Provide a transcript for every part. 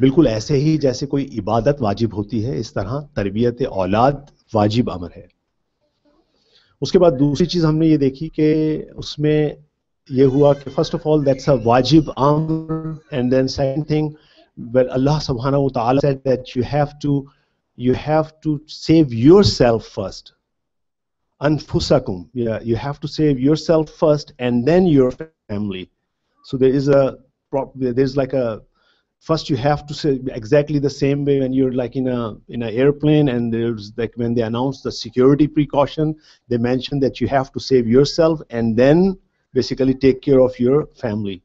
बिल्कुल ऐसे ही जैसे कोई इबादत वाजिब होती है इस तरह तरबियत औलाद वाजिब अमर है उसके बाद दूसरी चीज़ हमने ये देखी कि उसमें ये हुआ कि first of all that's a वाजिब अमर and then second thing well अल्लाह सुभान व तआला said that you have to you have to save yourself first अनफुसकुम you have to save yourself first and then your family so there is a there is like a first you have to say exactly the same way when you're like in a in an airplane and there's like when they announce the security precaution they mention that you have to save yourself and then basically take care of your family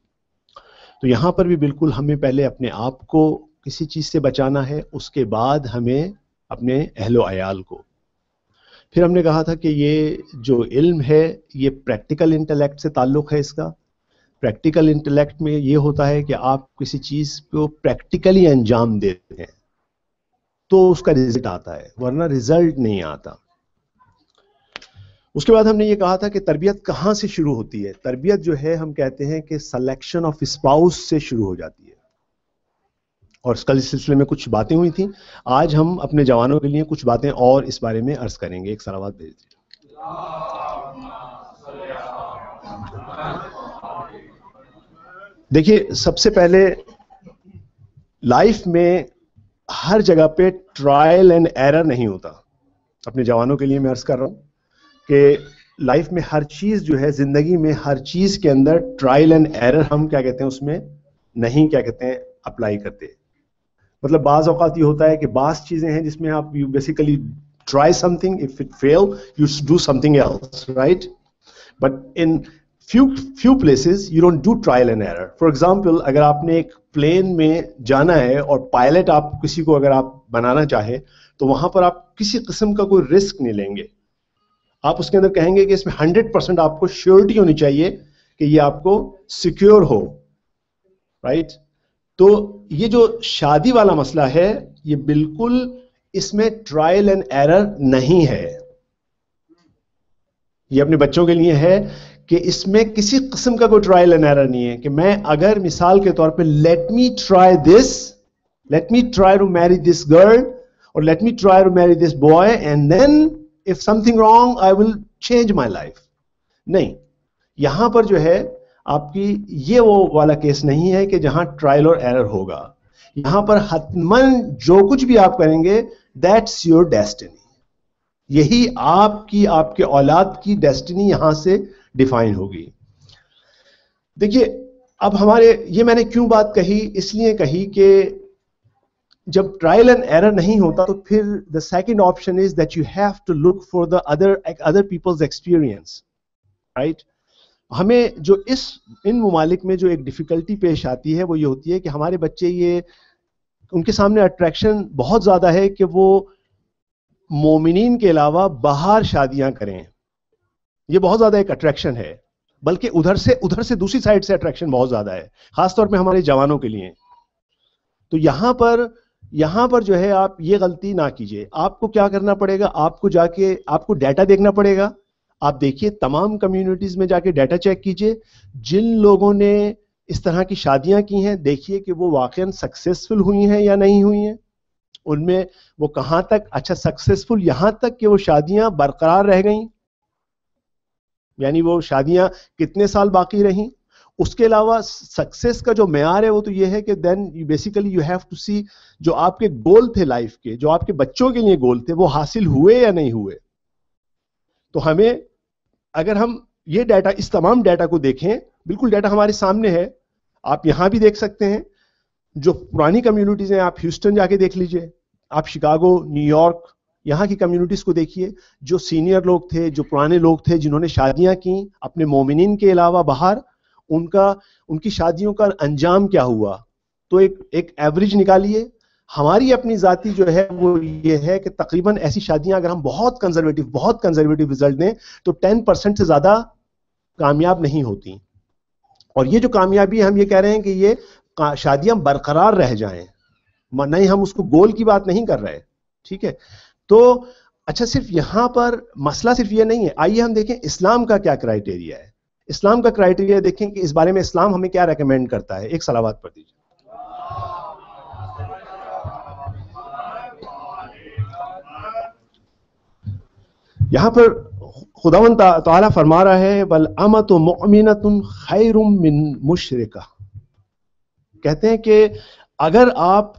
तो यहाँ पर भी बिल्कुल हमें पहले अपने आप को किसी चीज़ से बचाना है उसके बाद हमें अपने अहलो आयाल को फिर हमने कहा था कि ये जो इल्म है ये प्रैक्टिकल इंटेलेक्ट से ताल्लुक़ है इसका प्रैक्टिकल इंटेलेक्ट में ये होता है कि आप किसी चीज को प्रैक्टिकली अंजाम देते हैं तो उसका रिजल्ट आता है वरना रिजल्ट नहीं आता उसके बाद हमने ये कहा था कि तरबियत कहाँ से शुरू होती है तरबियत जो है हम कहते हैं कि सिलेक्शन ऑफ स्पाउस से शुरू हो जाती है और कल इस सिलसिले में कुछ बातें हुई थी आज हम अपने जवानों के लिए कुछ बातें और इस बारे में अर्ज करेंगे एक सलावाद भेज दीजिए देखिए सबसे पहले लाइफ में हर जगह पे ट्रायल एंड एरर नहीं होता अपने जवानों के लिए मैं अर्ज कर रहा हूं कि लाइफ में हर चीज़ जो है ज़िंदगी में हर चीज़ के अंदर ट्रायल एंड एरर हम क्या कहते हैं उसमें नहीं क्या कहते हैं अप्लाई करते मतलब बाज़ अवत ये होता है कि बास चीज़ें हैं जिसमें आप you basically try something if it fail you do something else right but in few few places you don't do trial and error for example अगर आपने एक प्लेन में जाना है और पायलट आप किसी को अगर आप बनाना चाहे तो वहां पर आप किसी किस्म का कोई रिस्क नहीं लेंगे आप उसके अंदर कहेंगे कि इसमें हंड्रेड परसेंट आपको श्योरिटी होनी चाहिए कि ये आपको सिक्योर हो राइट right? तो ये जो शादी वाला मसला है ये बिल्कुल इसमें ट्रायल एंड एरर नहीं है ये अपने बच्चों के लिए है कि इसमें किसी किस्म का कोई ट्रायल एंड एरर नहीं है कि मैं अगर मिसाल के तौर पे let me try this let me try to marry this girl और let me try to marry this boy and then if something wrong I will change my life नहीं यहां पर जो है आपकी ये वो वाला केस नहीं है कि जहां ट्रायल और एरर होगा यहां पर हतमन जो कुछ भी आप करेंगे दैट्स योर डेस्टिनी यही आपकी आपके औलाद की डेस्टिनी यहां से डिफाइन होगी देखिए अब हमारे ये मैंने क्यों बात कही इसलिए कही कि जब ट्रायल एंड एरर नहीं होता तो फिर the second option is that you have to look for the other other people's experience right हमें जो इस इन ममालिक में जो एक डिफ़िकल्टी पेश आती है वो ये होती है कि हमारे बच्चे ये उनके सामने अट्रैक्शन बहुत ज़्यादा है कि वो मोमिन के अलावा बाहर शादियां करें ये बहुत ज्यादा एक अट्रैक्शन है बल्कि उधर से उधर से दूसरी साइड से अट्रैक्शन बहुत ज्यादा है खासतौर पर हमारे जवानों के लिए तो यहां पर यहां पर जो है आप ये गलती ना कीजिए आपको क्या करना पड़ेगा आपको जाके आपको डाटा देखना पड़ेगा आप देखिए तमाम कम्युनिटीज में जाके डाटा चेक कीजिए जिन लोगों ने इस तरह की शादियां की हैं देखिए कि वो वाकई सक्सेसफुल हुई हैं या नहीं हुई हैं उनमें वो कहां तक अच्छा सक्सेसफुल यहां तक कि वो शादियां बरकरार रह गई यानी वो शादियां कितने साल बाकी रही उसके अलावा सक्सेस का जो मैार है वो तो ये है कि then basically you have to see जो आपके गोल थे लाइफ के जो आपके बच्चों के लिए गोल थे वो हासिल हुए या नहीं हुए तो हमें अगर हम ये डाटा इस तमाम डाटा को देखें बिल्कुल डाटा हमारे सामने है आप यहां भी देख सकते हैं जो पुरानी कम्युनिटीज़ हैं आप ह्यूस्टन जाके देख लीजिए आप शिकागो न्यूयॉर्क यहाँ की कम्युनिटीज़ को देखिए जो सीनियर लोग थे जो पुराने लोग थे जिन्होंने शादियां की अपने मोमिन के अलावा बाहर उनका उनकी शादियों का अंजाम क्या हुआ तो एक एक एवरेज निकालिए हमारी अपनी जाति जो है वो ये है कि तकरीबन ऐसी शादियां अगर हम बहुत कंजर्वेटिव बहुत कंजर्वेटिव रिजल्ट दें तो टेन परसेंट से ज़्यादा कामयाब नहीं होती और ये जो कामयाबी हम ये कह रहे हैं कि ये शादियां बरकरार रह जाएं नहीं हम उसको गोल की बात नहीं कर रहे ठीक है तो अच्छा सिर्फ यहां पर मसला सिर्फ ये नहीं है आइए हम देखें इस्लाम का क्या क्राइटेरिया है इस्लाम का क्राइटेरिया देखें कि इस बारे में इस्लाम हमें क्या रेकमेंड करता है एक सलावाद पढ़ दीजिए यहां पर खुदावन ताला फरमा रहा है बल अमत मोमिनत खैर मुशरिका कहते हैं कि अगर आप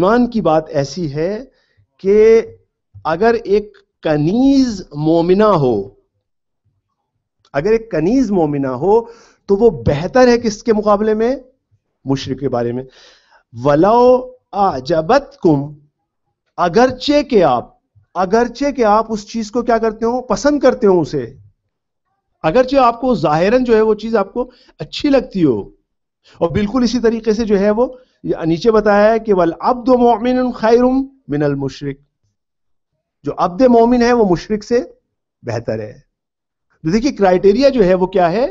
ईमान की बात ऐसी है कि अगर एक कनीज मोमिना हो अगर एक कनीज मोमिना हो तो वो बेहतर है किसके मुकाबले में मुशरक के बारे में वलाओ आजबत कुम अगरचे के आप अगरचे के आप उस चीज को क्या करते हो पसंद करते हो उसे अगरचे आपको जाहिरन जो है वो चीज आपको अच्छी लगती हो और बिल्कुल इसी तरीके से जो है वो नीचे बताया है कि वल अब्द मोमिन खैरुम मिनल मुशरक जो अब्द मोमिन है वो मुशरक से बेहतर है तो देखिए क्राइटेरिया जो है वो क्या है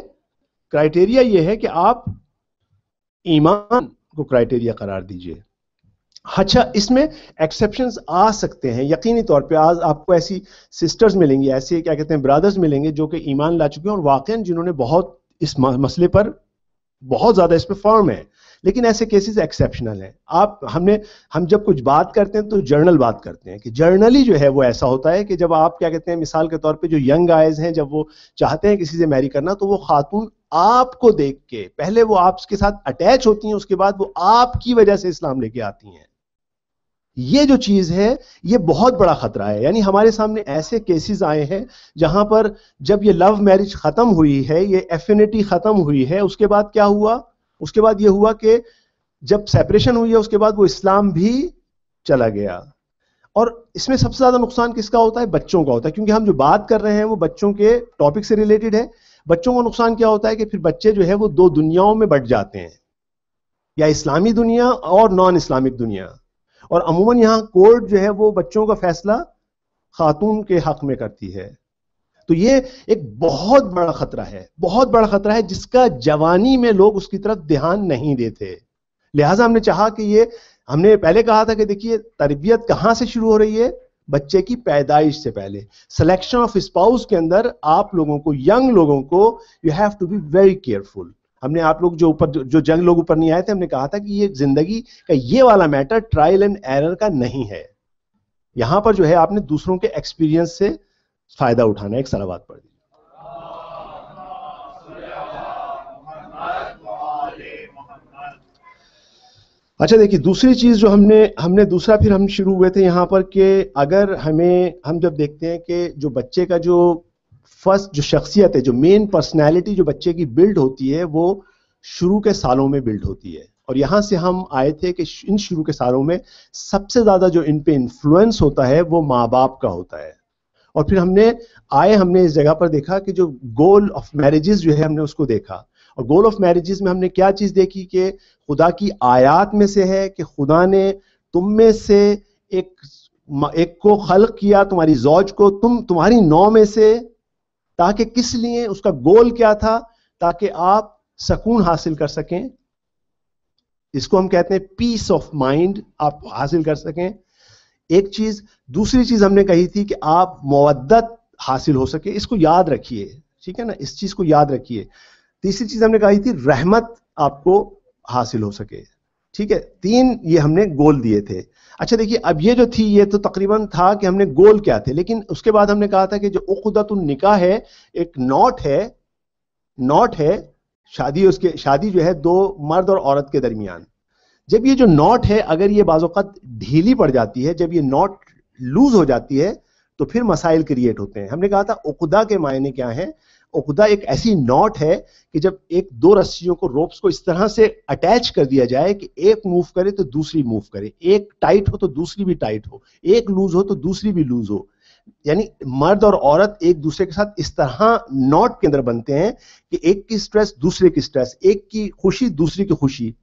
क्राइटेरिया ये है कि आप ईमान को क्राइटेरिया करार दीजिए अच्छा इसमें एक्सेप्शन आ सकते हैं यकीनी तौर पे आज आपको ऐसी सिस्टर्स मिलेंगी ऐसे क्या कहते हैं ब्रदर्स मिलेंगे जो कि ईमान ला चुके हैं और वाकई जिन्होंने बहुत इस मसले पर बहुत ज़्यादा इस पर फर्म है लेकिन ऐसे केसेस एक्सेप्शनल हैं आप हमने हम जब कुछ बात करते हैं तो जर्नल बात करते हैं कि जर्नली जो है वो ऐसा होता है कि जब आप क्या कहते हैं मिसाल के तौर पे जो यंग गाइज हैं जब वो चाहते हैं किसी से मैरी करना तो वो खातून आपको देख के पहले वो आपके साथ अटैच होती हैं उसके बाद वो आपकी वजह से इस्लाम लेके आती हैं ये जो चीज है ये बहुत बड़ा खतरा है यानी हमारे सामने ऐसे केसेस आए हैं जहां पर जब ये लव मैरिज खत्म हुई है ये एफिनिटी खत्म हुई है उसके बाद क्या हुआ उसके बाद यह हुआ कि जब सेपरेशन हुई है उसके बाद वो इस्लाम भी चला गया और इसमें सबसे ज्यादा नुकसान किसका होता है बच्चों का होता है क्योंकि हम जो बात कर रहे हैं वो बच्चों के टॉपिक से रिलेटेड है बच्चों का नुकसान क्या होता है कि फिर बच्चे जो है वो दो दुनियाओं में बट जाते हैं या इस्लामी दुनिया और नॉन इस्लामिक दुनिया और अमूमन यहां कोर्ट जो है वो बच्चों का फैसला खातून के हक में करती है तो ये एक बहुत बड़ा खतरा है बहुत बड़ा खतरा है जिसका जवानी में लोग उसकी तरफ ध्यान नहीं देते लिहाजा हमने चाहा कि ये हमने पहले कहा था कि देखिए तरबियत कहाँ से शुरू हो रही है बच्चे की पैदाइश से पहले सिलेक्शन ऑफ स्पाउस के अंदर आप लोगों को यंग लोगों को you have to be very careful हमने आप लोग जो ऊपर जो जंग लोग ऊपर नहीं आए थे हमने कहा था कि ये जिंदगी का ये वाला मैटर ट्रायल एंड एरर का नहीं है यहां पर जो है आपने दूसरों के एक्सपीरियंस से फायदा उठाना एक सलावाद पढ़ दीजिए अच्छा देखिए दूसरी चीज़ जो हमने हमने दूसरा फिर हम शुरू हुए थे यहाँ पर कि अगर हमें हम जब देखते हैं कि जो बच्चे का जो फर्स्ट जो शख्सियत है जो मेन पर्सनैलिटी जो बच्चे की बिल्ड होती है वो शुरू के सालों में बिल्ड होती है और यहां से हम आए थे कि इन शुरू के सालों में सबसे ज़्यादा जो इन पे इन्फ्लुएंस होता है वो माँ बाप का होता है और फिर हमने आए हमने इस जगह पर देखा कि जो गोल ऑफ मैरिजेस जो है हमने उसको देखा और गोल ऑफ मैरिजेस में हमने क्या चीज़ देखी कि खुदा की आयात में से है कि खुदा ने तुम में से एक एक को खल किया तुम्हारी जौज को तुम तुम्हारी नौ में से ताकि किस लिए उसका गोल क्या था ताकि आप सकून हासिल कर सकें इसको हम कहते हैं पीस ऑफ माइंड आप हासिल कर सकें एक चीज दूसरी चीज हमने कही थी कि आप मुद्दत हासिल हो सके इसको याद रखिए ठीक है ना इस चीज को याद रखिए तीसरी चीज हमने कही थी रहमत आपको हासिल हो सके ठीक है तीन ये हमने गोल दिए थे अच्छा देखिए अब ये जो थी ये तो तकरीबन था कि हमने गोल क्या थे लेकिन उसके बाद हमने कहा था कि जो उकदत निका है एक नॉट है नॉट है शादी उसके शादी जो है दो मर्द और औरत के दरमियान जब ये जो नॉट है अगर ये बाजोकत ढीली पड़ जाती है जब ये नॉट लूज हो जाती है तो फिर मसाइल क्रिएट होते हैं हमने कहा था उकदा के मायने क्या है उकदा एक ऐसी नॉट है कि जब एक दो रस्सियों को रोप्स को इस तरह से अटैच कर दिया जाए कि एक मूव करे तो दूसरी मूव करे एक टाइट हो तो दूसरी भी टाइट हो एक लूज हो तो दूसरी भी लूज हो यानी मर्द और औरत एक दूसरे के साथ इस तरह नॉट के अंदर बनते हैं कि एक की स्ट्रेस दूसरे की स्ट्रेस एक की खुशी दूसरी की खुशी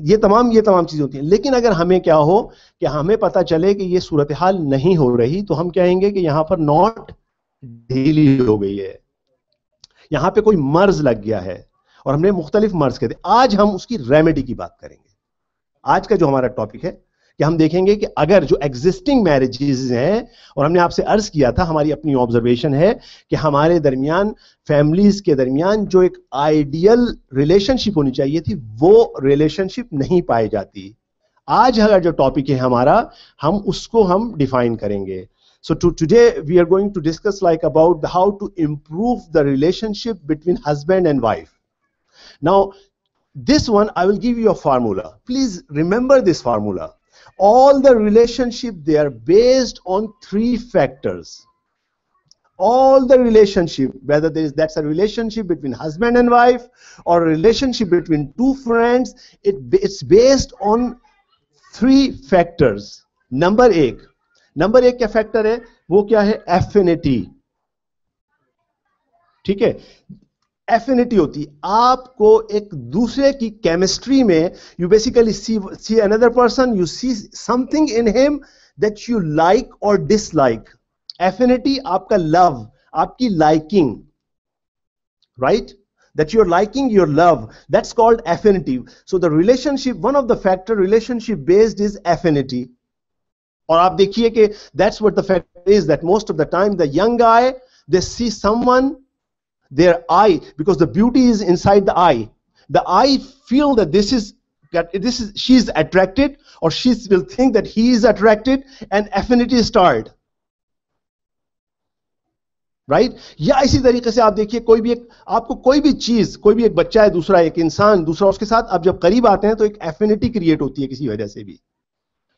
ये तमाम ये तमाम चीज़ें होती हैं लेकिन अगर हमें क्या हो कि हमें पता चले कि ये सूरत हाल नहीं हो रही तो हम कहेंगे कि यहां पर नॉट ढीली हो गई है यहां पे कोई मर्ज लग गया है और हमने मुख्तलिफ मर्ज कहते आज हम उसकी रेमेडी की बात करेंगे आज का जो हमारा टॉपिक है कि हम देखेंगे कि अगर जो एग्जिस्टिंग मैरिजेज हैं और हमने आपसे अर्ज किया था हमारी अपनी ऑब्जर्वेशन है कि हमारे दरमियान फैमिलीज के दरमियान जो एक आइडियल रिलेशनशिप होनी चाहिए थी वो रिलेशनशिप नहीं पाई जाती आज अगर जो टॉपिक है हमारा हम उसको हम डिफाइन करेंगे so to today we are going to discuss like about the how to improve the relationship between husband and wife now this one I will give you a formula please remember this formula all the relationship they are based on three factors all the relationship whether there is that's a relationship between husband and wife or a relationship between two friends it, it's based on three factors. Number one. Number one, क्या factor है वो क्या है affinity ठीक है affinity होती आपको एक दूसरे की केमिस्ट्री में you basically see see another person you see something in him that you like और डिसलाइक एफिनिटी आपका लव आपकी liking right that your liking your love that's called affinity so the relationship one of the factor relationship based is affinity और आप देखिए कि that's what the factor is that most of the time the young I they see someone their eye because the beauty is inside the eye the eye feel that this is that this is she's attracted or she will think that he is attracted and affinity is started right right? या इसी तरीके से आप देखिए कोई भी एक आपको कोई भी चीज कोई भी एक बच्चा है दूसरा एक इंसान दूसरा उसके साथ आप जब करीब आते हैं तो एक एफिनिटी क्रिएट होती है किसी वजह से भी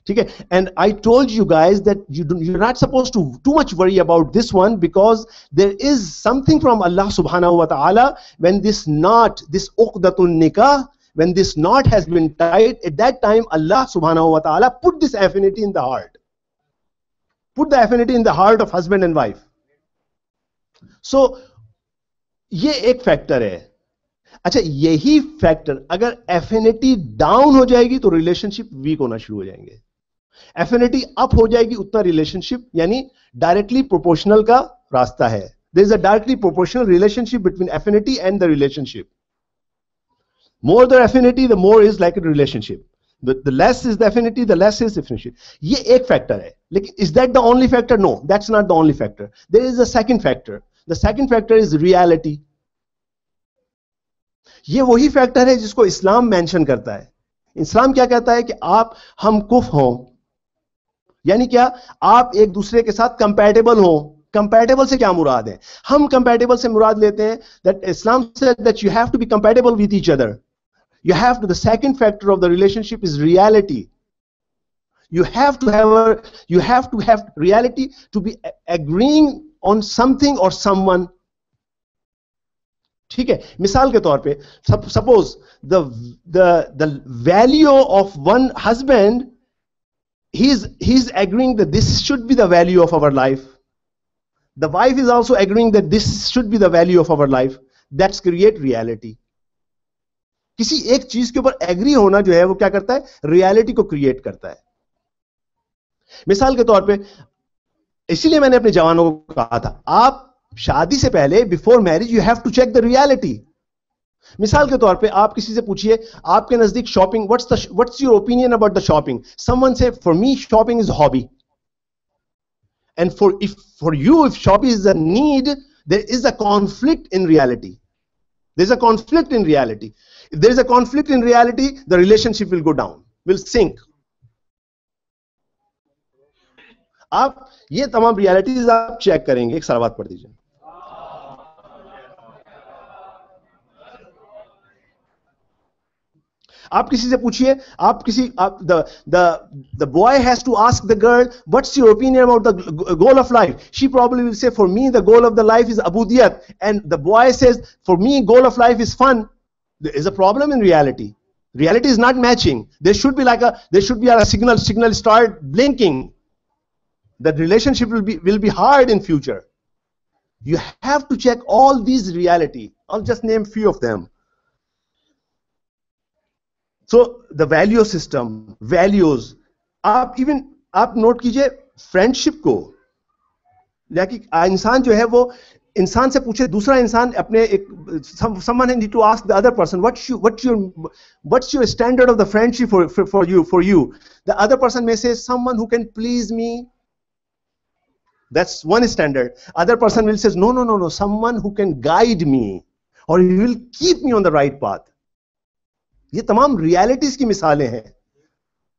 ठीक है and I told you guys that you you not suppose to too much worry about this one because there is something from Allah सुबहाना आला वेन दिस नॉट दिस उकदतुल निकाह when this knot has been tied at that time allah subhanahu wa ta'ala put this affinity in the heart put the affinity in the heart of husband and wife so ये एक factor है अच्छा यही factor अगर affinity down हो जाएगी तो relationship week होना शुरू हो जाएंगे एफिनिटी अप हो जाएगी उतना रिलेशनशिप यानी डायरेक्टली प्रोपोर्शनल का रास्ता है there is a directly proportional relationship between affinity and the relationship more the affinity the more is like relationship the less is the affinity the less is affinity ये एक factor है लेकिन is that the only factor no that's not the only factor there is a second factor the second factor is reality ये वही factor है जिसको इस्लाम mention करता है इस्लाम क्या कहता है कि आप हम कुफ हों यानी क्या आप एक दूसरे के साथ कंपेटेबल हो कंपेटेबल से क्या मुराद है हम कंपेटेबल से मुराद लेते हैं that Islam said that you have to be compatible with each other you have to the second factor of the relationship is reality you have to have you have to have reality to be agreeing on something और or ठीक है मिसाल के तौर पे suppose the the value of one husband he's he's agreeing that this should be the value of our life the wife is also agreeing that this should be the value of our life that's create reality किसी एक चीज के ऊपर agree होना जो है वो क्या करता है रियलिटी को क्रिएट करता है मिसाल के तौर पे इसीलिए मैंने अपने जवानों को कहा था आप शादी से पहले before marriage you have to check the reality मिसाल के तौर पे आप किसी से पूछिए आपके नजदीक shopping what's what's your opinion about the shopping someone say for me shopping is hobby and for if for you if shopping is a need there is a conflict in reality there is a conflict in reality if there is a conflict in reality the relationship will go down will sink आप ये तमाम realities आप check करेंगे एक सलावात पढ़ दीजिए आप किसी से पूछिए आप किसी the boy has to ask the girl what's your opinion about the goal of life she problem will say for me the goal of the life is अबूदियत and the boy says for me goal of life is fun is a problem in reality is not matching there should be like a there should be a signal signal start blinking that relationship will be will be hard in future you have to check all these reality i'll just name few of them so the value system values आप even आप note कीजिए friendship को कि इंसान जो है वो इंसान से पूछे दूसरा इंसान अपने एक someone need to ask the other person what you what your what's your standard of the friendship for for you for you the other person may say someone who can please me that's one standard other person will says no no no no someone who can guide me और he will keep me on the right path ये तमाम realities की मिसालें हैं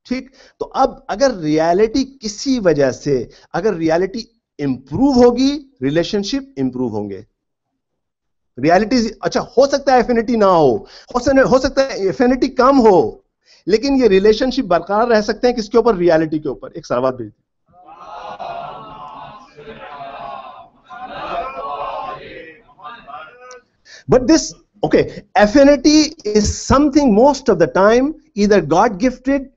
ठीक तो अब अगर रियलिटी किसी वजह से अगर रियलिटी इंप्रूव होगी रिलेशनशिप इंप्रूव होंगे रियलिटीज अच्छा हो सकता है एफिनिटी ना हो हो सकता है एफिनिटी कम हो लेकिन ये रिलेशनशिप बरकरार रह सकते हैं किसके ऊपर रियलिटी के ऊपर एक सवाल भेज दी but this Okay, affinity is something most of the time either God gifted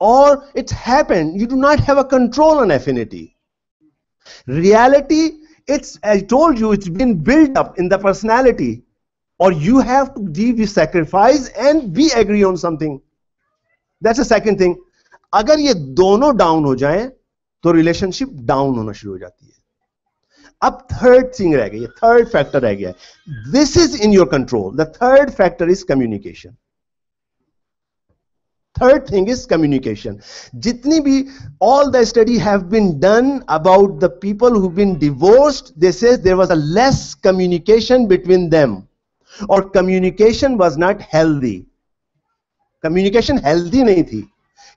or it's happened. You do not have a control on affinity. Reality, it's I told you, it's been built up in the personality, or you have to give you sacrifice and be agree on something. That's the second thing. अगर ये दोनों down हो जाएं, तो relationship down होना शुरू हो जाती है अब थर्ड थिंग रह गई थर्ड फैक्टर रह गया this is in your control the third factor is communication third thing is communication जितनी भी all the study have been done about the people who been divorced this is there was a less communication between them और communication was not healthy communication healthy नहीं थी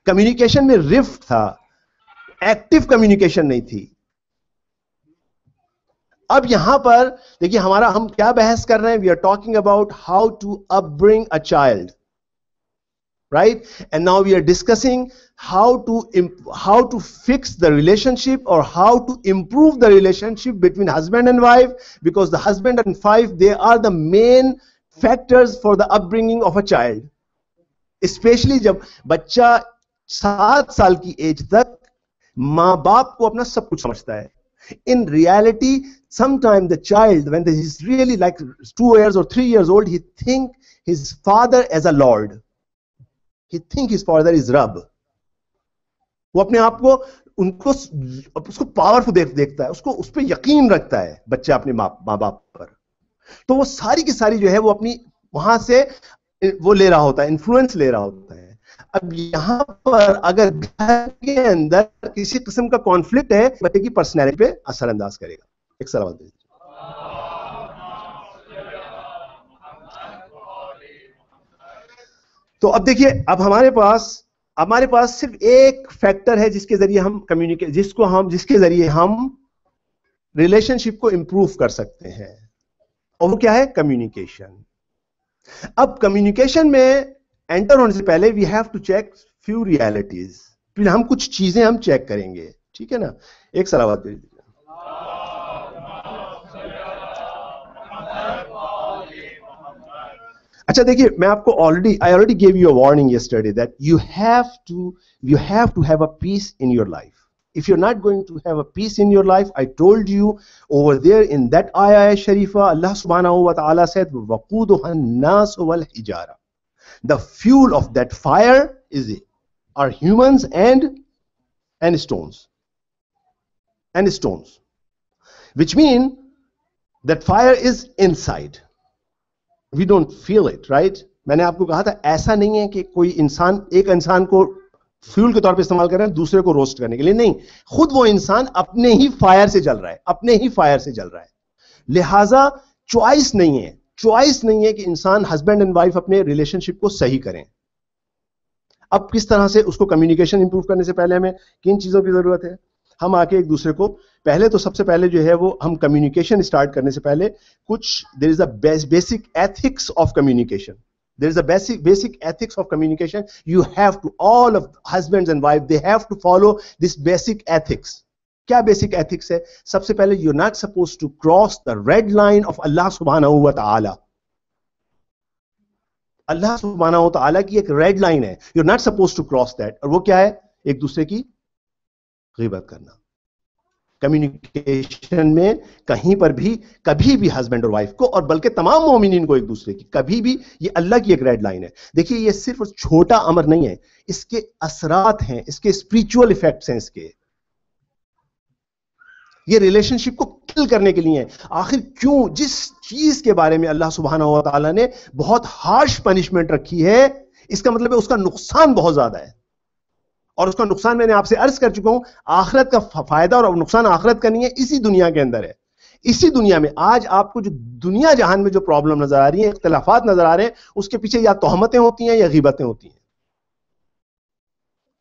communication में rift था active communication नहीं थी अब यहां पर देखिए हमारा हम क्या बहस कर रहे हैं we are talking about how to upbring a child right and now we are discussing how to how to fix the relationship और how to improve the relationship between husband and wife because the husband and wife they are the main factors for the upbringing of a child specially जब बच्चा सात साल की as तक मां बाप को अपना सब कुछ समझता है In reality, sometime the child, when he is really like 2 years or 3 years old, he think his father as a lord. He think his father is Rab. वो अपने आप को उनको उसको पावरफुल देख देखता है उसको उस पर यकीन रखता है बच्चा अपने माँ माँ बाप पर तो वो सारी की सारी जो है वो अपनी वहां से वो ले रहा होता है इन्फ्लुएंस ले रहा होता है अब यहाँ पर अगर घर के अंदर किसी किस्म का कॉन्फ्लिक्ट है बच्चे की पर्सनैलिटी पे असरअंदाज करेगा एक सवाल दीजिए तो अब देखिए अब हमारे पास हमारे पास सिर्फ एक फैक्टर है जिसके जरिए हम कम्युनिकेट जिसको हम जिसके जरिए हम रिलेशनशिप को इंप्रूव कर सकते हैं और वो क्या है कम्युनिकेशन अब कम्युनिकेशन में एंटर होने से पहले we have to check few realities फिर हम कुछ चीजें हम चेक करेंगे ठीक है ना एक सलावाद दे दीजिए अच्छा देखिए मैं आपको already I already gave you a warning yesterday that you have to you have to have a peace in your life If you're not going to have a peace in your life, I told you over there in that ayah Sharifa, Allah subhanahu wa ta'ala said, nasu wal hijara. The fuel of that fire is are humans and and stones. And stones. Which mean that fire is inside. We don't feel it, right? मैंने आपको कहा था ऐसा नहीं है कि कोई इंसान एक इंसान को फ्यूल के तौर पे इस्तेमाल कर रहे हैं दूसरे को रोस्ट करने के लिए नहीं खुद वो इंसान अपने ही फायर से जल रहा है अपने ही फायर से जल रहा है लिहाजा चॉइस नहीं है चॉइस नहीं है कि इंसान हस्बैंड एंड वाइफ अपने रिलेशनशिप को सही करें अब किस तरह से उसको कम्युनिकेशन इंप्रूव करने से पहले हमें किन चीज़ों की ज़रूरत है हम आके एक दूसरे को पहले तो सबसे पहले जो है वो हम कम्युनिकेशन स्टार्ट करने से पहले कुछ there is a basic ethics of communication there is a basic basic ethics of communication you have to all of husband and wife they have to follow this basic ethics क्या basic ethics है सबसे पहले you not suppose to cross the red line of Allah सुबहाना हुआ तला अल्लाह सुबहाना हो तला की एक रेड लाइन है you not suppose to cross that और वो क्या है एक दूसरे की गिबत करना कम्युनिकेशन में कहीं पर भी कभी भी हस्बैंड और वाइफ को और बल्कि तमाम मोमिन को एक दूसरे की कभी भी ये अल्लाह की एक रेड लाइन है देखिए ये सिर्फ छोटा अमर नहीं है इसके असरात हैं इसके स्पिरिचुअल इफेक्ट्स हैं इसके ये रिलेशनशिप को किल करने के लिए आखिर क्यों जिस चीज के बारे में अल्लाह सुबहाना तला ने बहुत हार्श पनिशमेंट रखी है इसका मतलब है उसका नुकसान बहुत ज्यादा है और उसका नुकसान मैंने आपसे अर्ज कर चुका हूं आखिरत का फायदा और नुकसान आखिरत का नहीं है इसी दुनिया के अंदर है इसी दुनिया में आज आपको जो दुनिया जहान में जो प्रॉब्लम नजर आ रही है इख्तलाफात नजर आ रहे हैं उसके पीछे या तोहमतें होती हैं या गिबतें होती हैं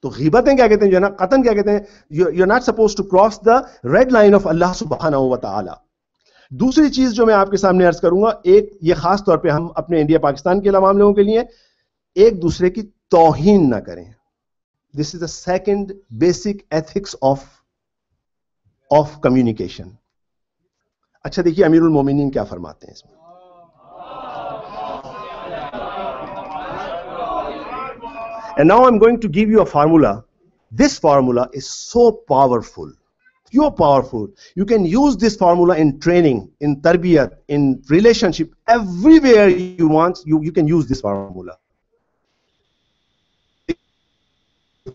तो गीबतें क्या कहते हैं जो है ना कतन क्या कहते हैं you not suppose to cross the red line of Allah सुबहाना तआला दूसरी चीज जो मैं आपके सामने अर्ज करूंगा एक ये खास तौर पे हम अपने इंडिया पाकिस्तान के तमाम लोगों के लिए एक दूसरे की तोहिन ना करें this is the second basic ethics of of communication अच्छा देखिए अमीरुल मोमिनीन क्या फरमाते हैं इसमें And now I'm going to give you a formula. This formula is so powerful. You're powerful. You can use this formula in training, in tarbiyat, in relationship, everywhere you want, you, you can use this formula.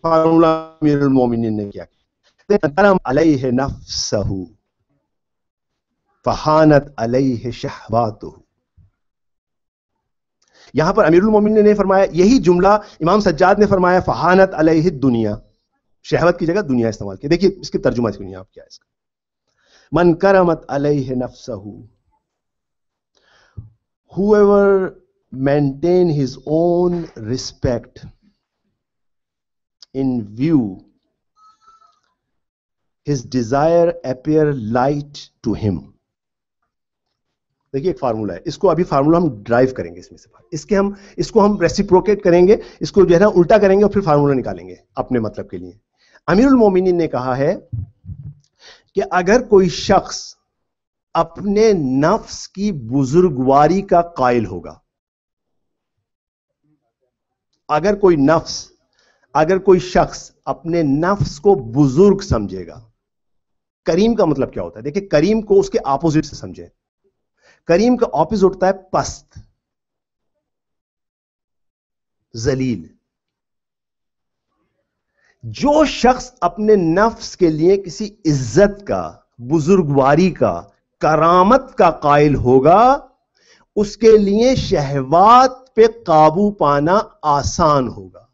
formula alayhi nafsahu fahanat alayhi यहाँ पर अमीरुल मोमिन ने फरमाया यही जुमला इमाम सज्जाद ने फरमाया फ़हानत अलह दुनिया शहवत की जगह दुनिया इस्तेमाल किया देखिए इसकी तर्जुमा सुनिए आप क्या इसका मन करमत अलह नफसहू whoever maintain his own respect in view his desire appear light to him देखिए एक फार्मूला है इसको अभी फार्मूला हम ड्राइव करेंगे इसमें से इसके हम इसको हम रेसिप्रोकेट करेंगे इसको जो है ना उल्टा करेंगे और फिर फार्मूला निकालेंगे अपने मतलब के लिए अमीरुल मोमिन ने कहा है कि अगर कोई शख्स अपने नफ्स की बुजुर्गवारी का कायल होगा अगर कोई नफ्स अगर कोई शख्स अपने नफ्स को बुजुर्ग समझेगा करीम का मतलब क्या होता है देखिए करीम को उसके अपोजिट से समझे करीम का ऑफिस उठता है पस्त जलील जो शख्स अपने नफ्स के लिए किसी इज्जत का बुजुर्गवारी का करामत का कायल होगा उसके लिए शहवात पे काबू पाना आसान होगा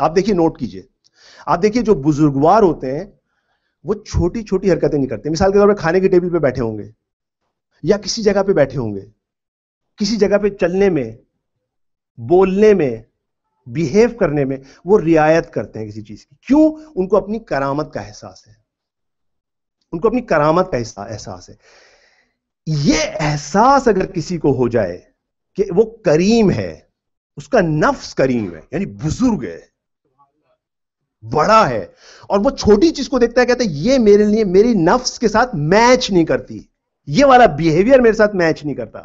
आप देखिए नोट कीजिए आप देखिए जो बुजुर्गवार होते हैं वो छोटी छोटी हरकतें नहीं करते मिसाल के तौर पर खाने की टेबल पे बैठे होंगे या किसी जगह पे बैठे होंगे किसी जगह पे चलने में बोलने में बिहेव करने में वो रियायत करते हैं किसी चीज की क्यों उनको अपनी करामत का एहसास है उनको अपनी करामत का एहसास है ये एहसास अगर किसी को हो जाए कि वो करीम है उसका नफ्स करीम है यानी बुजुर्ग है बड़ा है और वो छोटी चीज को देखता है कहता है ये मेरे लिए मेरी नफ्स के साथ मैच नहीं करती ये वाला बिहेवियर मेरे साथ मैच नहीं करता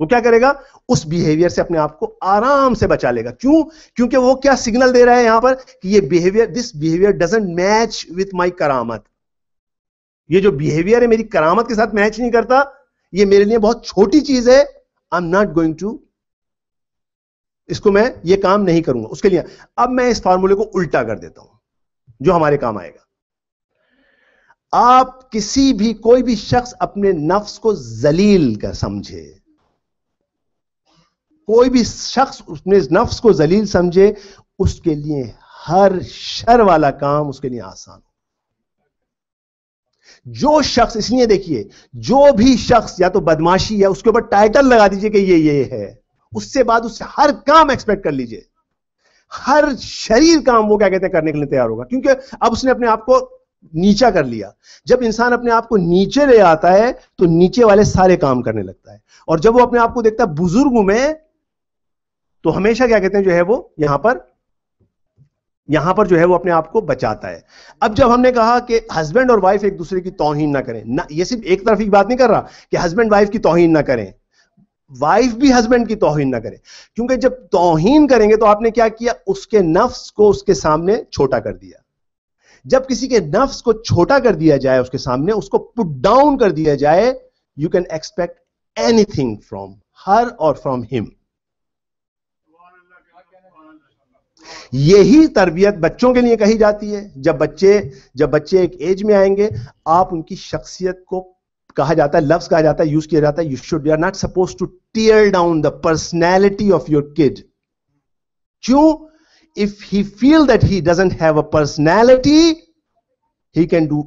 वो क्या करेगा उस बिहेवियर से अपने आप को आराम से बचा लेगा क्यों क्योंकि वो क्या सिग्नल दे रहा है यहां पर कि ये behaviour this behaviour doesn't match with my करामत ये जो बिहेवियर है मेरी करामत के साथ मैच नहीं करता ये मेरे लिए बहुत छोटी चीज है I am not going to इसको मैं ये काम नहीं करूंगा उसके लिए अब मैं इस फॉर्मूले को उल्टा कर देता हूं जो हमारे काम आएगा आप किसी भी कोई भी शख्स अपने नफ्स को जलील का समझे कोई भी शख्स उसने नफ्स को जलील समझे उसके लिए हर शर वाला काम उसके लिए आसान हो जो शख्स इसलिए देखिए जो भी शख्स या तो बदमाशी है उसके ऊपर टाइटल लगा दीजिए कि ये ये है उससे बाद उससे हर काम एक्सपेक्ट कर लीजिए हर शरीर काम वो क्या कहते हैं करने के लिए तैयार होगा क्योंकि अब उसने अपने आप को नीचा कर लिया जब इंसान अपने आप को नीचे ले आता है तो नीचे वाले सारे काम करने लगता है और जब वो अपने आप को देखता है बुजुर्ग में तो हमेशा क्या कहते हैं जो है वो यहां पर यहां पर जो है वो अपने आप को बचाता है अब जब हमने कहा कि हस्बैंड और वाइफ एक दूसरे की तोहिन ना करें ना ये सिर्फ एक तरफ की बात नहीं कर रहा कि हस्बैंड वाइफ की तोहिन ना करें वाइफ भी हस्बैंड की तोहिन ना करें क्योंकि जब तोहिन करेंगे तो आपने क्या किया उसके नफ्स को उसके सामने छोटा कर दिया जब किसी के नफ्स को छोटा कर दिया जाए उसके सामने उसको पुट डाउन कर दिया जाए you can expect anything from her और फ्रॉम हिम यही तरबियत बच्चों के लिए कही जाती है जब बच्चे जब बच्चे एक एज में आएंगे आप उनकी शख्सियत को कहा जाता है लफ्ज कहा जाता है यूज किया जाता है you should you are not suppose to tear down the personality of your kid क्यों if he feel that he doesn't have a personality he can do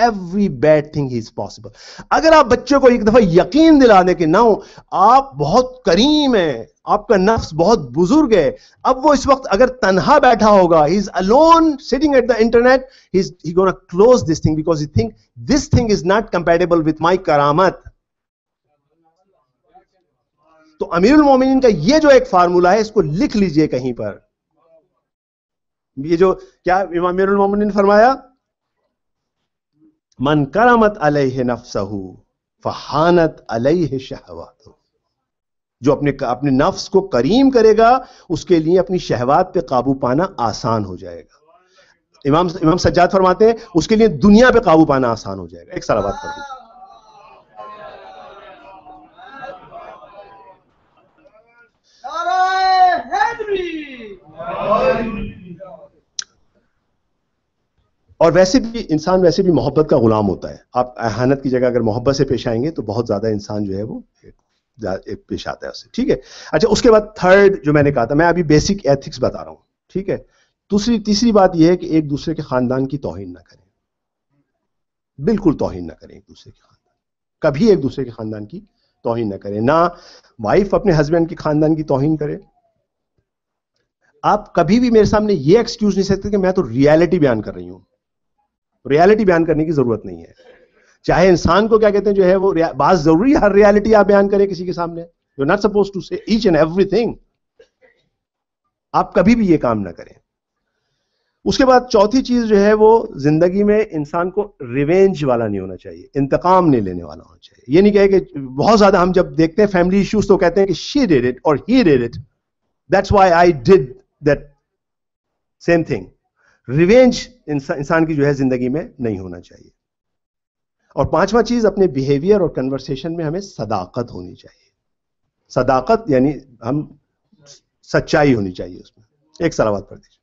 every bad thing is possible अगर आप बच्चों को एक दफा यकीन दिलाने के ना हो आप बहुत करीम हैं आपका नफ्स बहुत बुजुर्ग है अब वो इस वक्त अगर तनहा बैठा होगा he is alone sitting at the internet he gonna close this thing because you think this thing is not compatible with my करामत तो अमीरुल मोमिन का ये जो एक फार्मूला है इसको लिख लीजिए कहीं पर ये जो क्या इमाम ने फरमाया मन करामत अलह नफसहू फहानत अलह शहवात जो अपने अपने नफ्स को करीम करेगा उसके लिए अपनी शहवात पे काबू पाना आसान हो जाएगा इमाम इमाम सज्जाद फरमाते हैं उसके लिए दुनिया पे काबू पाना आसान हो जाएगा एक सारा बात कर दीजिए और वैसे भी इंसान वैसे भी मोहब्बत का गुलाम होता है आप एहानत की जगह अगर मोहब्बत से पेश आएंगे तो बहुत ज़्यादा इंसान जो है वो एक पेश आता है उससे ठीक है अच्छा उसके बाद थर्ड जो मैंने कहा था मैं अभी बेसिक एथिक्स बता रहा हूँ ठीक है दूसरी तीसरी बात यह है कि एक दूसरे के खानदान की तोहिन ना करें बिल्कुल तोहिन ना करें एक दूसरे के खानदान कभी एक दूसरे के खानदान की तोहिन ना करें ना वाइफ अपने हस्बैंड के खानदान की तोहिन करे आप कभी भी मेरे सामने ये एक्सक्यूज नहीं सकते कि मैं तो रियलिटी बयान कर रही हूं रियलिटी बयान करने की जरूरत नहीं है चाहे इंसान को क्या कहते हैं जो है वो बात जरूरी हर रियलिटी आप बयान करें किसी के सामने you not suppose to say each and everything आप कभी भी ये काम ना करें उसके बाद चौथी चीज जो है वो जिंदगी में इंसान को रिवेंज वाला नहीं होना चाहिए इंतकाम नहीं लेने वाला होना चाहिए ये नहीं कहे कि बहुत ज्यादा हम जब देखते हैं फैमिली इश्यूज तो कहते हैं कि शी डेड इट और he did it that's why I did that same thing revenge इंसान की जो है जिंदगी में नहीं होना चाहिए और पांचवा चीज अपने बिहेवियर और कन्वर्सेशन में हमें सदाकत होनी चाहिए सदाकत यानी हम सच्चाई होनी चाहिए उसमें एक सलावाद पढ़ दीजिए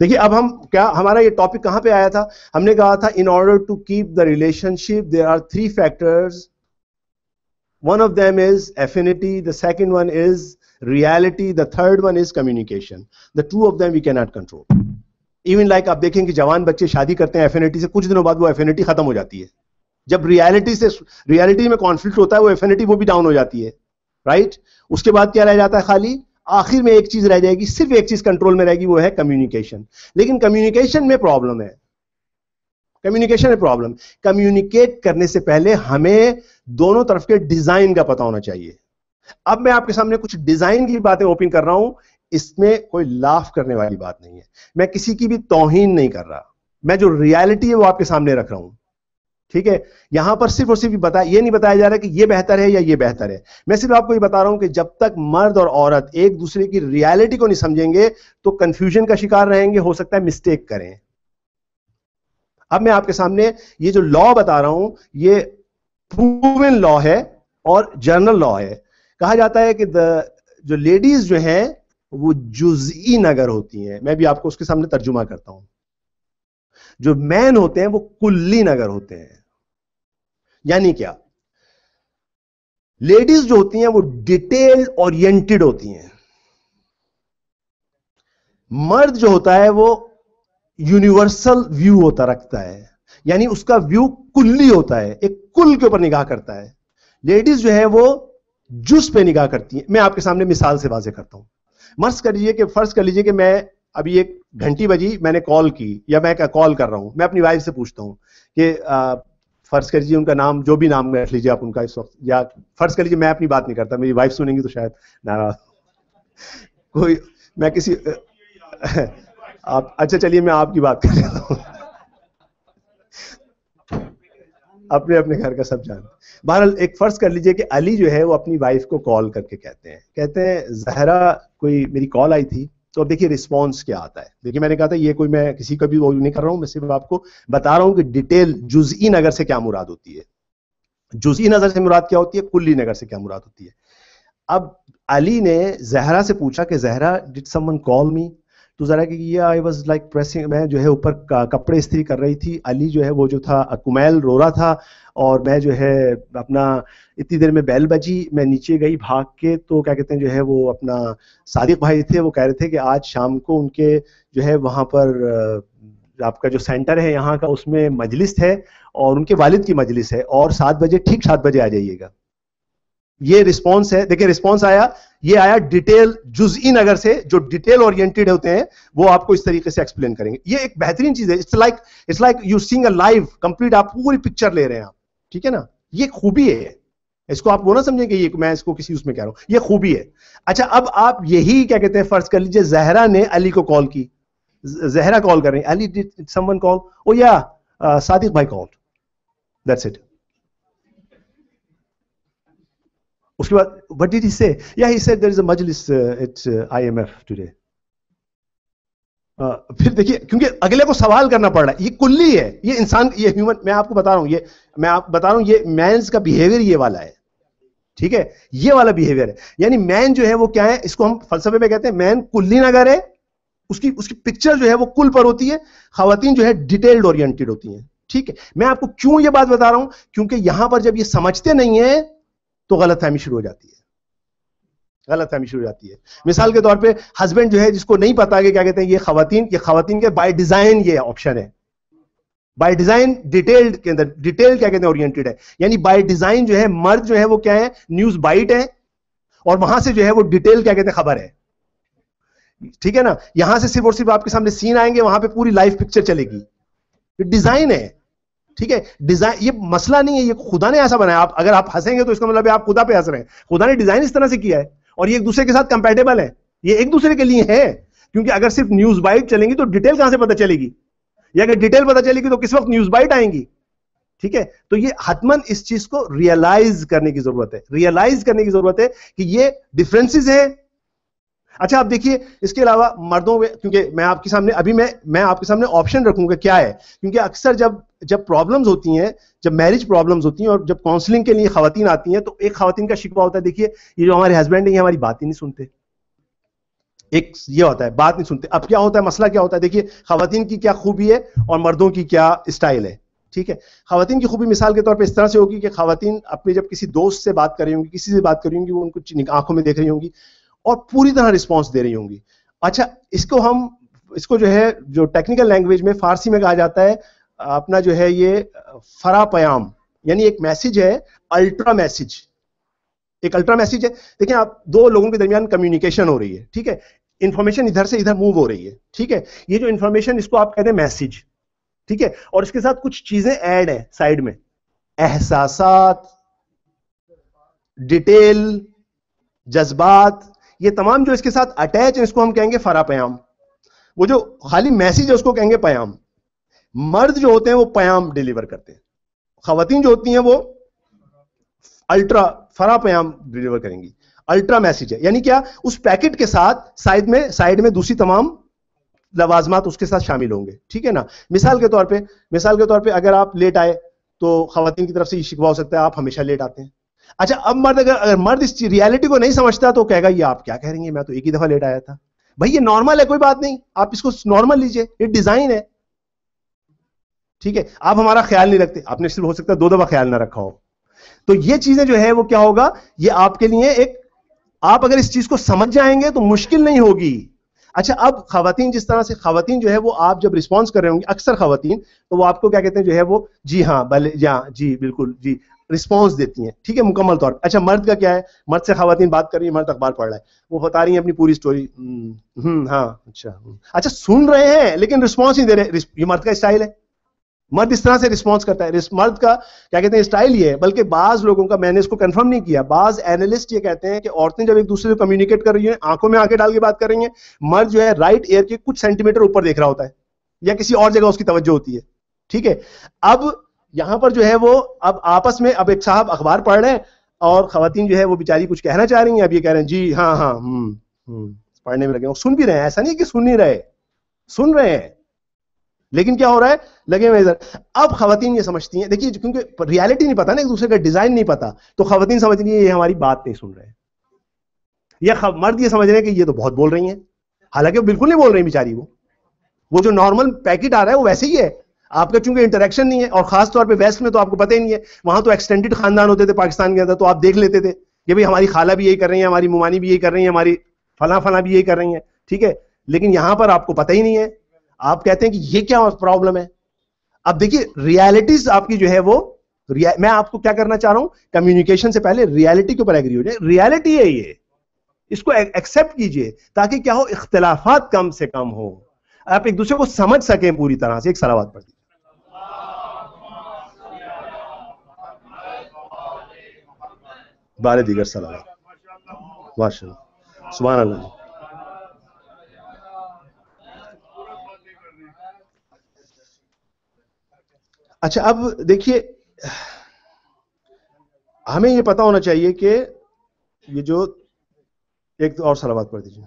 देखिए अब हम क्या हमारा ये टॉपिक कहां पे आया था हमने कहा था in order to keep the relationship there are three factors One of them is affinity, the second one is reality, the third one is communication. The two of them we cannot control. Even like like आप देखें कि जवान बच्चे शादी करते हैं affinity से कुछ दिनों बाद वो एफिनिटी खत्म हो जाती है जब रियलिटी से रियलिटी में कॉन्फ्लिक्ट होता है वो एफिनिटी वो भी डाउन हो जाती है राइट right? उसके बाद क्या रह जाता है खाली आखिर में एक चीज रह जाएगी सिर्फ एक चीज कंट्रोल में रहेगी वो है कम्युनिकेशन लेकिन कम्युनिकेशन में प्रॉब्लम है कम्युनिकेशन में प्रॉब्लम कम्युनिकेट करने से पहले हमें दोनों तरफ के डिजाइन का पता होना चाहिए अब मैं आपके सामने कुछ डिजाइन की बातें ओपन कर रहा हूं इसमें कोई लाफ करने वाली बात नहीं है मैं किसी की भी तोहिन नहीं कर रहा मैं जो रियलिटी है वो आपके सामने रख रहा हूं ठीक है यहां पर सिर्फ और सिर्फ बता ये नहीं बताया जा रहा कि ये बेहतर है या ये बेहतर है मैं सिर्फ आपको ये बता रहा हूं कि जब तक मर्द और औरत एक दूसरे की रियलिटी को नहीं समझेंगे तो कंफ्यूजन का शिकार रहेंगे हो सकता है मिस्टेक करें अब मैं आपके सामने ये जो लॉ बता रहा हूं ये प्रूवन लॉ है और जनरल लॉ है कहा जाता है कि जो लेडीज जो हैं वो जुजी नगर होती हैं मैं भी आपको उसके सामने तर्जुमा करता हूं जो मैन होते हैं वो कुल्ली नगर होते हैं यानी क्या लेडीज जो होती हैं वो डिटेल ओरिएंटेड होती हैं मर्द जो होता है वो यूनिवर्सल व्यू होता रखता है यानी उसका व्यू कुल्ली होता है एक कुल के ऊपर निगाह करता है लेडीज जो है वो जुस पे निगाह करती है मैं आपके सामने मिसाल से वाजे करता हूं मर्ज कर लीजिए कि फर्ज कर लीजिए कि मैं अभी एक घंटी बजी मैंने कॉल की या मैं कॉल कर रहा हूं मैं अपनी वाइफ से पूछता हूँ कि फर्ज कर लीजिए उनका नाम जो भी नाम रख लीजिए आप उनका इस वक्त या फर्ज कर लीजिए मैं अपनी बात नहीं करता मेरी वाइफ सुनेंगी तो शायद नाराज कोई मैं किसी आप अच्छा चलिए मैं आपकी बात कर रहा हूँ अपने अपने घर का सब जानते बहरहाल एक फर्ज कर लीजिए कि अली जो है वो अपनी वाइफ को कॉल करके कहते हैं कहते हैं जहरा कोई मेरी कॉल आई थी तो अब देखिए रिस्पॉन्स क्या आता है देखिए मैंने कहा था ये कोई मैं किसी का भी वो नहीं कर रहा हूँ मैं सिर्फ आपको बता रहा हूँ कि डिटेल जुजी नगर से क्या मुराद होती है जुजी नगर से मुराद क्या होती है कुल्ली नगर से क्या मुराद होती है अब अली ने जहरा से पूछा कि जहरा डिट समी कॉल मी तो ज़रा कि ये आई वॉज लाइक प्रेसिंग मैं जो है ऊपर कपड़े इस्त्री कर रही थी अली जो है वो जो था कुमैल रो रहा था और मैं जो है अपना इतनी देर में बैल बजी मैं नीचे गई भाग के तो क्या कहते हैं जो है वो अपना सादिक भाई थे वो कह रहे थे कि आज शाम को उनके जो है वहाँ पर आपका जो सेंटर है यहाँ का उसमें मजलिस है और उनके वालिद की मजलिस है और सात बजे ठीक सात बजे आ जाइएगा ये रिस्पॉन्स है देखिए रिस्पॉन्स आया ये आया डिटेल जुजी नगर से जो डिटेल ओरिएंटेड होते हैं वो आपको इस तरीके से एक्सप्लेन करेंगे ये एक बेहतरीन चीज है it's like it's like you seeing a live complete आप पूरी पिक्चर ले रहे हैं आप ठीक है ना ये खूबी है इसको आप वो ना समझें कि ये मैं इसको किसी उसमें कह रहा हूं ये खूबी है अच्छा अब आप यही क्या कहते हैं फर्ज कर लीजिए जहरा ने अली को कॉल की जहरा कॉल कर रही अली डिड समवन कॉल ओ या सादिक भाई कॉल दैट्स इट उसके बाद व्हाट डिड ही से या he said there is a मजलिस एट आईएमएफ टुडे फिर देखिए क्योंकि अगले को सवाल करना पड़ रहा है ये कुल्ली है ये इंसान ये ह्यूमन मैं आपको बता रहा हूं ये मैं आप बता रहा हूं ये मैंस का बिहेवियर ये वाला है ठीक है ये वाला बिहेवियर है यानी मैन जो है वो क्या है इसको हम फलसफे में कहते हैं मैन कुल्ली नगर है उसकी उसकी पिक्चर जो है वो कुल पर होती है खातन जो है डिटेल्ड ओरिएंटेड होती है ठीक है मैं आपको क्यों ये बात बता रहा हूं क्योंकि यहां पर जब ये समझते नहीं है तो गलत फहमी शुरू हो जाती है गलत फहमी शुरू हो जाती है मिसाल के तौर पे हस्बैंड जो है जिसको नहीं पता कि क्या कहते हैं ये खातन ये खातन के बाय डिजाइन ये ऑप्शन है बाय डिजाइन डिटेल्ड के अंदर डिटेल क्या कहते हैं ओरिएंटेड है यानी बाय डिजाइन जो है मर्द जो है वो क्या है न्यूज बाइट है और वहां से जो है वो डिटेल क्या कहते हैं खबर है ठीक है ना यहां से सिर्फ और सिर्फ आपके सामने सीन आएंगे वहां पे पूरी लाइव पिक्चर चलेगी डिजाइन है ठीक है डिजाइन ये मसला नहीं है ये खुदा ने ऐसा बनाया आप अगर आप हंसेंगे तो इसका मतलब आप खुदा पे हंस रहे हैं खुदा ने डिजाइन इस तरह से किया है और ये एक दूसरे के साथ कंपेटेबल है ये एक दूसरे के लिए है क्योंकि अगर सिर्फ न्यूज बाइट चलेंगी तो डिटेल कहां से पता चलेगी या अगर डिटेल पता चलेगी तो किस वक्त न्यूज बाइट आएंगी ठीक है तो ये हतमन इस चीज को रियलाइज करने की जरूरत है रियलाइज करने की जरूरत है कि ये डिफरेंसेस हैं अच्छा आप देखिए इसके अलावा मर्दों में क्योंकि मैं आपके सामने अभी मैं मैं आपके सामने ऑप्शन रखूंगा क्या है क्योंकि अक्सर जब जब प्रॉब्लम्स होती हैं जब मैरिज प्रॉब्लम्स होती हैं और जब काउंसलिंग के लिए खातन आती हैं तो एक खातन का शिकवा होता है देखिए ये जो हमारे हस्बैंड है ये हमारी बात ही नहीं सुनते एक ये होता है बात नहीं सुनते अब क्या होता है मसला क्या होता है देखिए खातन की क्या खूबी है और मर्दों की क्या स्टाइल है ठीक है खातन की खूबी मिसाल के तौर पर इस तरह से होगी कि खातन अपने जब किसी दोस्त से बात कर रही होंगी किसी से बात कर रही होंगी वो उनको आंखों में देख रही होंगी और पूरी तरह रिस्पॉन्स दे रही होंगी अच्छा इसको हम इसको जो है जो टेक्निकल लैंग्वेज में फारसी में कहा जाता है अपना जो है ये फरा पयाम यानी एक मैसेज है अल्ट्रा मैसेज एक अल्ट्रा मैसेज है देखिए आप दो लोगों के दरमियान कम्युनिकेशन हो रही है ठीक है इंफॉर्मेशन इधर से इधर मूव हो रही है ठीक है ये जो इन्फॉर्मेशन इसको आप कहते हैं मैसेज ठीक है और इसके साथ कुछ चीजें ऐड है साइड में एहसास डिटेल जज्बात ये तमाम जो इसके साथ अटैच है इसको हम कहेंगे फरा प्याम वो जो खाली मैसेज है उसको कहेंगे प्याम मर्द जो होते हैं वो प्याम डिलीवर करते हैं खातन जो होती हैं वो अल्ट्रा फरा प्याम डिलीवर करेंगी अल्ट्रा मैसेज है यानी क्या उस पैकेट के साथ साइड में साइड में दूसरी तमाम लवाजमात उसके साथ शामिल होंगे ठीक है ना मिसाल के तौर पे मिसाल के तौर पे अगर आप लेट आए तो खातन की तरफ से ये शिकवा हो सकता है आप हमेशा लेट आते हैं अच्छा अब मर्द अगर अगर मर्द इस रियलिटी को नहीं समझता तो कहेगा ये आप क्या कह रही हैं मैं तो एक ही दफा लेट आया था भाई ये नॉर्मल है कोई बात नहीं आप इसको नॉर्मल लीजिए ये डिजाइन है ठीक है आप हमारा ख्याल नहीं रखते आपने सिर्फ हो सकता दो दफा ख्याल ना रखा हो तो ये चीजें जो है वो क्या होगा ये आपके लिए एक आप अगर इस चीज को समझ जाएंगे तो मुश्किल नहीं होगी अच्छा अब खातन जिस तरह से खातन जो है वो आप जब रिस्पॉन्स कर रहे होंगे अक्सर खातन तो वो आपको क्या कहते हैं जो है वो जी हाँ भले जी हाँ जी बिल्कुल जी रिस्पॉन्स देती हैं ठीक है मुकम्मल तौर पर अच्छा मर्द का क्या है मर्द से खातन बात कर रही है मर्द अखबार पढ़ रहा है वो बता रही है अपनी पूरी स्टोरी हम्म, हम्म, हाँ अच्छा हम्म। अच्छा सुन रहे हैं लेकिन रिस्पॉन्स नहीं दे रहे ये मर्द का स्टाइल है मर्द इस तरह से रिस्पॉन्स करता है मर्द का क्या कहते हैं स्टाइल ये है बल्कि बाज लोगों का मैंने इसको कंफर्म नहीं किया बाज एनालिस्ट ये कहते हैं कि औरतें जब एक दूसरे से कम्युनिकेट कर रही हैं आंखों में आंखें डाल के बात कर रही हैं मर्द जो है राइट एयर के कुछ सेंटीमीटर ऊपर देख रहा होता है या किसी और जगह उसकी तवज्जो होती है ठीक है अब यहां पर जो है वो अब आपस में अब एक साहब अखबार पढ़ रहे हैं और खातन जो है वो बेचारी कुछ कहना चाह रही हैं अब ये कह रहे हैं जी हाँ हाँ हम्म, हम्म पढ़ने में लगे और सुन भी रहे हैं ऐसा नहीं कि सुन नहीं रहे सुन रहे हैं लेकिन क्या हो रहा है लगे हुए इधर अब खातन ये समझती हैं देखिए क्योंकि रियलिटी नहीं पता ना एक दूसरे का डिजाइन नहीं पता तो खातन रही है ये हमारी बात नहीं सुन रहे या मर्द ये समझ रहे हैं कि ये तो बहुत बोल रही हैं हालांकि वो बिल्कुल नहीं बोल रही बेचारी वो वो जो नॉर्मल पैकेट आ रहा है वो वैसे ही है आपका चूंकि इंटरेक्शन नहीं है और खासतौर पर वेस्ट में तो आपको पता ही नहीं है वहां तो एक्सटेंडेड खानदान होते थे पाकिस्तान के अंदर तो आप देख लेते थे कि भाई हमारी खाला भी यही कर रही है हमारी मुमानी भी यही कर रही है हमारी फला फला भी यही कर रही है ठीक है लेकिन यहां पर आपको पता ही नहीं है आप कहते हैं कि ये क्या प्रॉब्लम है अब देखिए रियालिटीज आपकी जो है वो मैं आपको क्या करना चाह रहा हूं कम्युनिकेशन से पहले रियलिटी के ऊपर एग्री हो जाए रियलिटी है ये इसको एक्सेप्ट कीजिए ताकि क्या हो इख्तलाफात कम से कम हो आप एक दूसरे को समझ सकें पूरी तरह से एक सलावाद पढ़ती बारे दिगर सलाह सुबह अच्छा अब देखिए हमें ये पता होना चाहिए कि ये जो एक तो और सलाबाद पढ़ दीजिए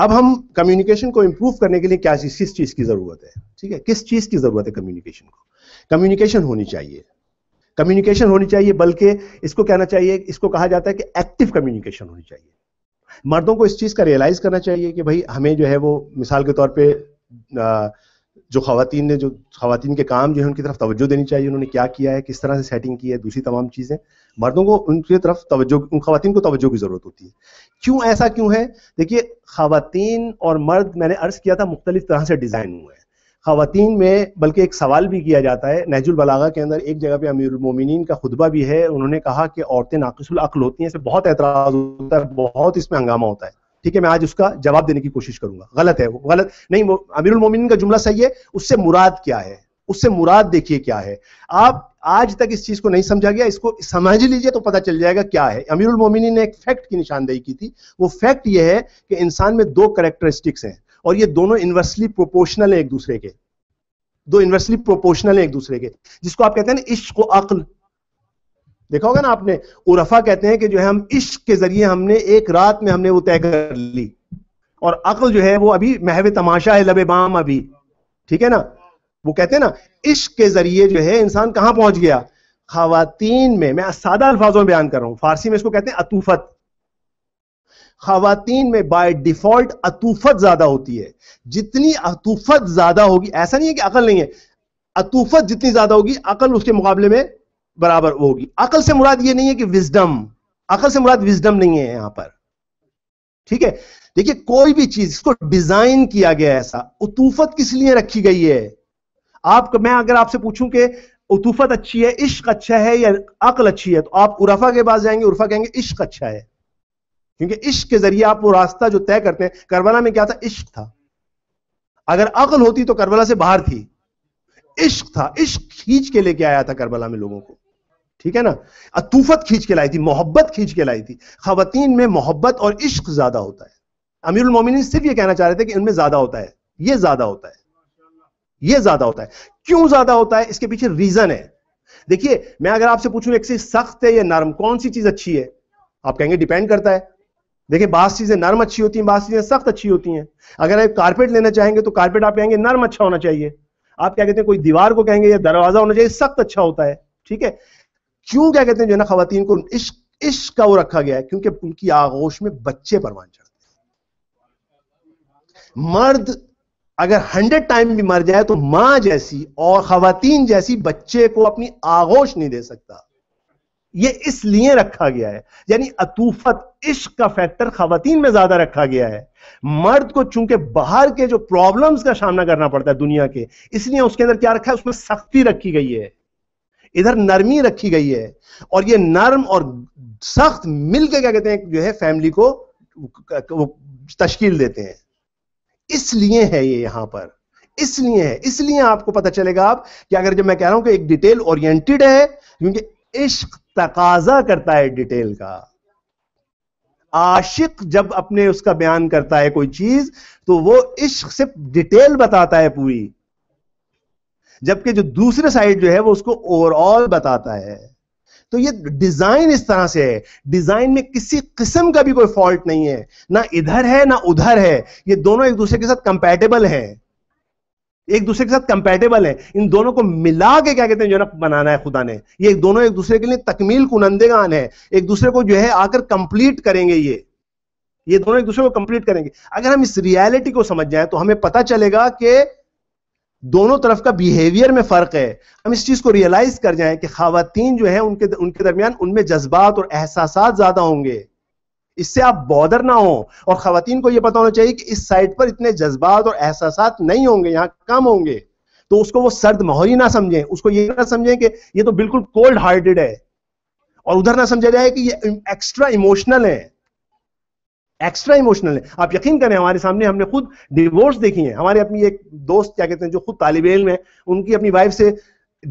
अब हम कम्युनिकेशन को इम्प्रूव करने के लिए क्या चीज किस चीज की जरूरत है ठीक है किस चीज की जरूरत है कम्युनिकेशन को कम्युनिकेशन होनी चाहिए कम्युनिकेशन होनी चाहिए बल्कि इसको कहना चाहिए इसको कहा जाता है कि एक्टिव कम्युनिकेशन होनी चाहिए मर्दों को इस चीज़ का रियलाइज़ करना चाहिए कि भाई हमें जो है वो मिसाल के तौर पे जो खातन ने जो खातन के काम जो है उनकी तरफ तवज्जो देनी चाहिए उन्होंने क्या किया है किस तरह से सेटिंग की है दूसरी तमाम चीज़ें मर्दों को उनकी तरफ तवज्जो उन खातन को तवज्जो की ज़रूरत होती है क्यों ऐसा क्यों है देखिए खातन और मर्द मैंने अर्ज़ किया था मुख्तलिफ तरह से डिज़ाइन हुए हैं खातन में बल्कि एक सवाल भी किया जाता है नहजुल बलागा के अंदर एक जगह पे अमीरमिन का खुतबा भी है उन्होंने कहा कि औरतें नाकसलअल होती हैं बहुत एतराज़ होता है बहुत इसमें हंगामा होता है ठीक है मैं आज उसका जवाब देने की कोशिश करूंगा गलत है वो गलत नहीं अमीरमिन का जुमला सही है उससे मुराद क्या है उससे मुराद देखिए क्या है आप आज तक इस चीज को नहीं समझा गया इसको समझ लीजिए तो पता चल जाएगा क्या है अमीरुल मोमिनी ने एक फैक्ट की निशानदेही की थी वो फैक्ट यह है कि इंसान में दो करेक्टरिस्टिक्स हैं और ये दोनों इन्वर्सली प्रोपोर्शनल है एक दूसरे के दो इन्वर्सली प्रोपोर्शनल है एक दूसरे के जिसको आप कहते हैं ना इश्क अक्ल देखा होगा ना आपने उरफा कहते हैं कि जो है हम इश्क के जरिए हमने एक रात में हमने वो तय कर ली और अक्ल जो है वो अभी महव तमाशा है लबे बाम अभी ठीक है ना वो कहते हैं ना इश्क के जरिए जो है इंसान कहां पहुंच गया खातन में मैं सादा अल्फाजों में बयान कर रहा हूं फारसी में इसको कहते हैं अतूफत खातन में बाय डिफॉल्ट अतूफत ज्यादा होती है जितनी अतूफत ज्यादा होगी ऐसा नहीं है कि अकल नहीं है अतूफत जितनी ज्यादा होगी अकल उसके मुकाबले में बराबर होगी अकल से मुराद ये नहीं है कि विजडम अकल से मुराद विजडम नहीं है यहां पर ठीक है देखिए कोई भी चीज इसको डिजाइन किया गया ऐसा उतूफत किस लिए रखी गई है आप मैं अगर आपसे पूछूं कि उतूफत अच्छी है इश्क अच्छा है या अकल अच्छी है तो आप उर्फा के पास जाएंगे उर्फा कहेंगे इश्क अच्छा है क्योंकि इश्क के जरिए आप वो रास्ता जो तय करते हैं करबला में क्या था इश्क था अगर अकल होती तो करबला से बाहर थी इश्क था इश्क खींच के लेके आया था करबला में लोगों को ठीक है ना अतूफत खींच के लाई थी मोहब्बत खींच के लाई थी खातन में मोहब्बत और इश्क ज्यादा होता है अमीरुल मोमिन सिर्फ ये कहना चाह रहे थे कि इनमें ज्यादा होता है ये ज्यादा होता है ये ज्यादा होता है क्यों ज्यादा होता है इसके पीछे रीजन है देखिए मैं अगर आपसे पूछू एक्सरसाइज सख्त है या नरम कौन सी चीज अच्छी है आप कहेंगे डिपेंड करता है देखिए बास चीजें नरम अच्छी होती हैं बास चीजें सख्त अच्छी होती हैं अगर आप कारपेट लेना चाहेंगे तो कारपेट आप कहेंगे नरम अच्छा होना चाहिए आप क्या कहते हैं कोई दीवार को कहेंगे या दरवाजा होना चाहिए सख्त अच्छा होता है ठीक है क्यों क्या कहते हैं जो ना खातन को इश्क इश्क का वो रखा गया है क्योंकि उनकी आगोश में बच्चे परवान चढ़ते हैं मर्द अगर हंड्रेड टाइम भी मर जाए तो मां जैसी और खातन जैसी बच्चे को अपनी आगोश नहीं दे सकता ये इसलिए रखा गया है यानी अतूफत इश्क का फैक्टर खातन में ज्यादा रखा गया है मर्द को चूंकि बाहर के जो प्रॉब्लम्स का सामना करना पड़ता है दुनिया के इसलिए उसके अंदर क्या रखा है उसमें सख्ती रखी गई है इधर नरमी रखी गई है और ये नर्म और सख्त मिलके क्या कहते हैं जो है फैमिली को तश्कील देते हैं इसलिए है ये यहां पर इसलिए है इसलिए आपको पता चलेगा आप कि अगर जब मैं कह रहा हूं कि एक डिटेल ओरिएंटेड है क्योंकि इश्क तकाजा करता है डिटेल का आशिक जब अपने उसका बयान करता है कोई चीज तो वो इश्क सिर्फ डिटेल बताता है पूरी जबकि जो दूसरे साइड जो है वो उसको ओवरऑल बताता है तो ये डिजाइन इस तरह से है डिजाइन में किसी किस्म का भी कोई फॉल्ट नहीं है ना इधर है ना उधर है ये दोनों एक दूसरे के साथ कंपेटेबल है एक दूसरे के साथ कंपेटेबल है इन दोनों को मिला के क्या कहते हैं जो ना बनाना है खुदा ने ये दोनों एक दूसरे के लिए तकमील कुनंदेगान है एक दूसरे को जो है आकर कंप्लीट करेंगे ये ये दोनों एक दूसरे को कंप्लीट करेंगे अगर हम इस रियलिटी को समझ जाए तो हमें पता चलेगा कि दोनों तरफ का बिहेवियर में फर्क है हम इस चीज को रियलाइज कर जाएं कि खातन जो है उनके उनके दरमियान उनमें जज्बात और एहसास ज्यादा होंगे इससे आप बॉदर ना हो और खातन को यह पता होना चाहिए कि इस साइड पर इतने जज्बात और एहसास नहीं होंगे यहाँ कम होंगे तो उसको वो सर्द मोहरी ना समझें उसको ये ना समझें कि ये तो बिल्कुल कोल्ड हार्टेड है और उधर ना समझा जाए कि ये एक्स्ट्रा इमोशनल है एक्स्ट्रा इमोशनल है आप यकीन करें हमारे सामने हमने खुद डिवोर्स देखी है हमारे अपनी एक दोस्त क्या कहते हैं जो खुद तालिब इलम है उनकी अपनी वाइफ से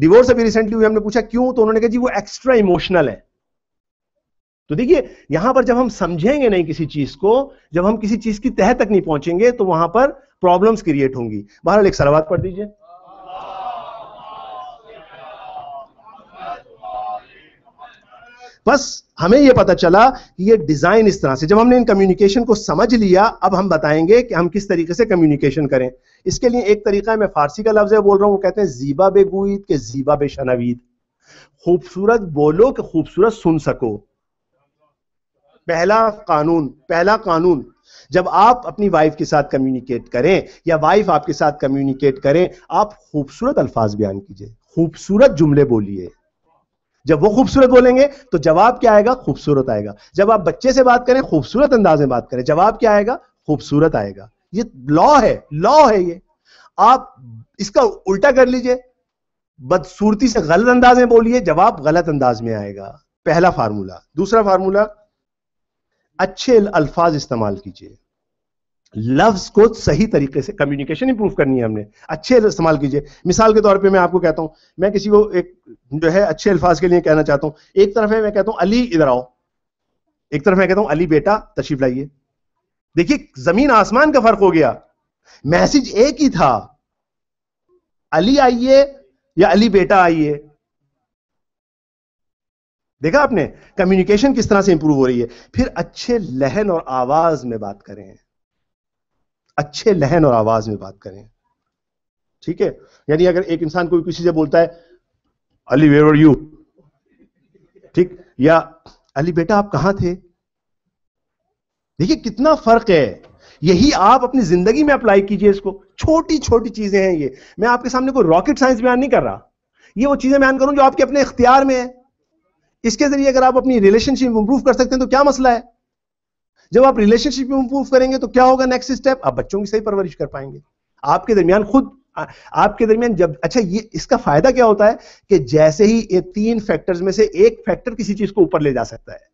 डिवोर्स अभी रिसेंटली हुई हमने पूछा क्यों तो उन्होंने कहा जी वो एक्स्ट्रा इमोशनल है तो देखिए यहां पर जब हम समझेंगे नहीं किसी चीज को जब हम किसी चीज की तह तक नहीं पहुंचेंगे तो वहां पर प्रॉब्लम्स क्रिएट होंगी बहरहाल एक सलावाद पढ़ दीजिए बस हमें यह पता चला कि ये डिजाइन इस तरह से जब हमने इन कम्युनिकेशन को समझ लिया अब हम बताएंगे कि हम किस तरीके से कम्युनिकेशन करें इसके लिए एक तरीका है मैं फारसी का लफ्ज है बोल रहा हूँ कहते हैं जीबा बेगुद के जीबा बे शनावीद खूबसूरत बोलो कि खूबसूरत सुन सको पहला कानून पहला कानून जब आप अपनी वाइफ के साथ कम्युनिकेट करें या वाइफ आपके साथ कम्युनिकेट करें आप खूबसूरत अल्फाज बयान कीजिए खूबसूरत जुमले बोलिए जब वो खूबसूरत बोलेंगे तो जवाब क्या आएगा खूबसूरत आएगा जब आप बच्चे से बात करें खूबसूरत अंदाज में बात करें जवाब क्या आएगा खूबसूरत आएगा ये लॉ है लॉ है ये आप इसका उल्टा कर लीजिए बदसूरती से गलत अंदाज में बोलिए जवाब गलत अंदाज में आएगा पहला फार्मूला दूसरा फार्मूला अच्छे अल्फाज इस्तेमाल कीजिए लव्स को सही तरीके से कम्युनिकेशन इंप्रूव करनी है हमने अच्छे इस्तेमाल कीजिए मिसाल के तौर पे मैं आपको कहता हूं मैं किसी को एक जो है अच्छे अल्फाज के लिए कहना चाहता हूं एक तरफ है मैं कहता हूं अली इधर आओ एक तरफ मैं कहता हूं अली बेटा तशरीफ लाइए देखिए जमीन आसमान का फर्क हो गया मैसेज एक ही था अली आइए या अली बेटा आइए देखा आपने कम्युनिकेशन किस तरह से इंप्रूव हो रही है फिर अच्छे लहन और आवाज में बात करें अच्छे लहन और आवाज में बात करें ठीक है यानी अगर एक इंसान कोई किसी से बोलता है अली वेर यू ठीक या अली बेटा आप कहां थे देखिए कितना फर्क है यही आप अपनी जिंदगी में अप्लाई कीजिए इसको छोटी छोटी चीजें हैं ये मैं आपके सामने कोई रॉकेट साइंस बयान नहीं कर रहा ये वो चीजें बयान करूं जो आपके अपने इख्तियार में है इसके जरिए अगर आप अपनी रिलेशनशिप इंप्रूव कर सकते हैं तो क्या मसला है जब आप रिलेशनशिप में इंप्रूव करेंगे तो क्या होगा नेक्स्ट स्टेप आप बच्चों की सही परवरिश कर पाएंगे आपके दरमियान खुद आपके दरमियान जब अच्छा ये इसका फायदा क्या होता है कि जैसे ही ये तीन फैक्टर्स में से एक फैक्टर किसी चीज को ऊपर ले जा सकता है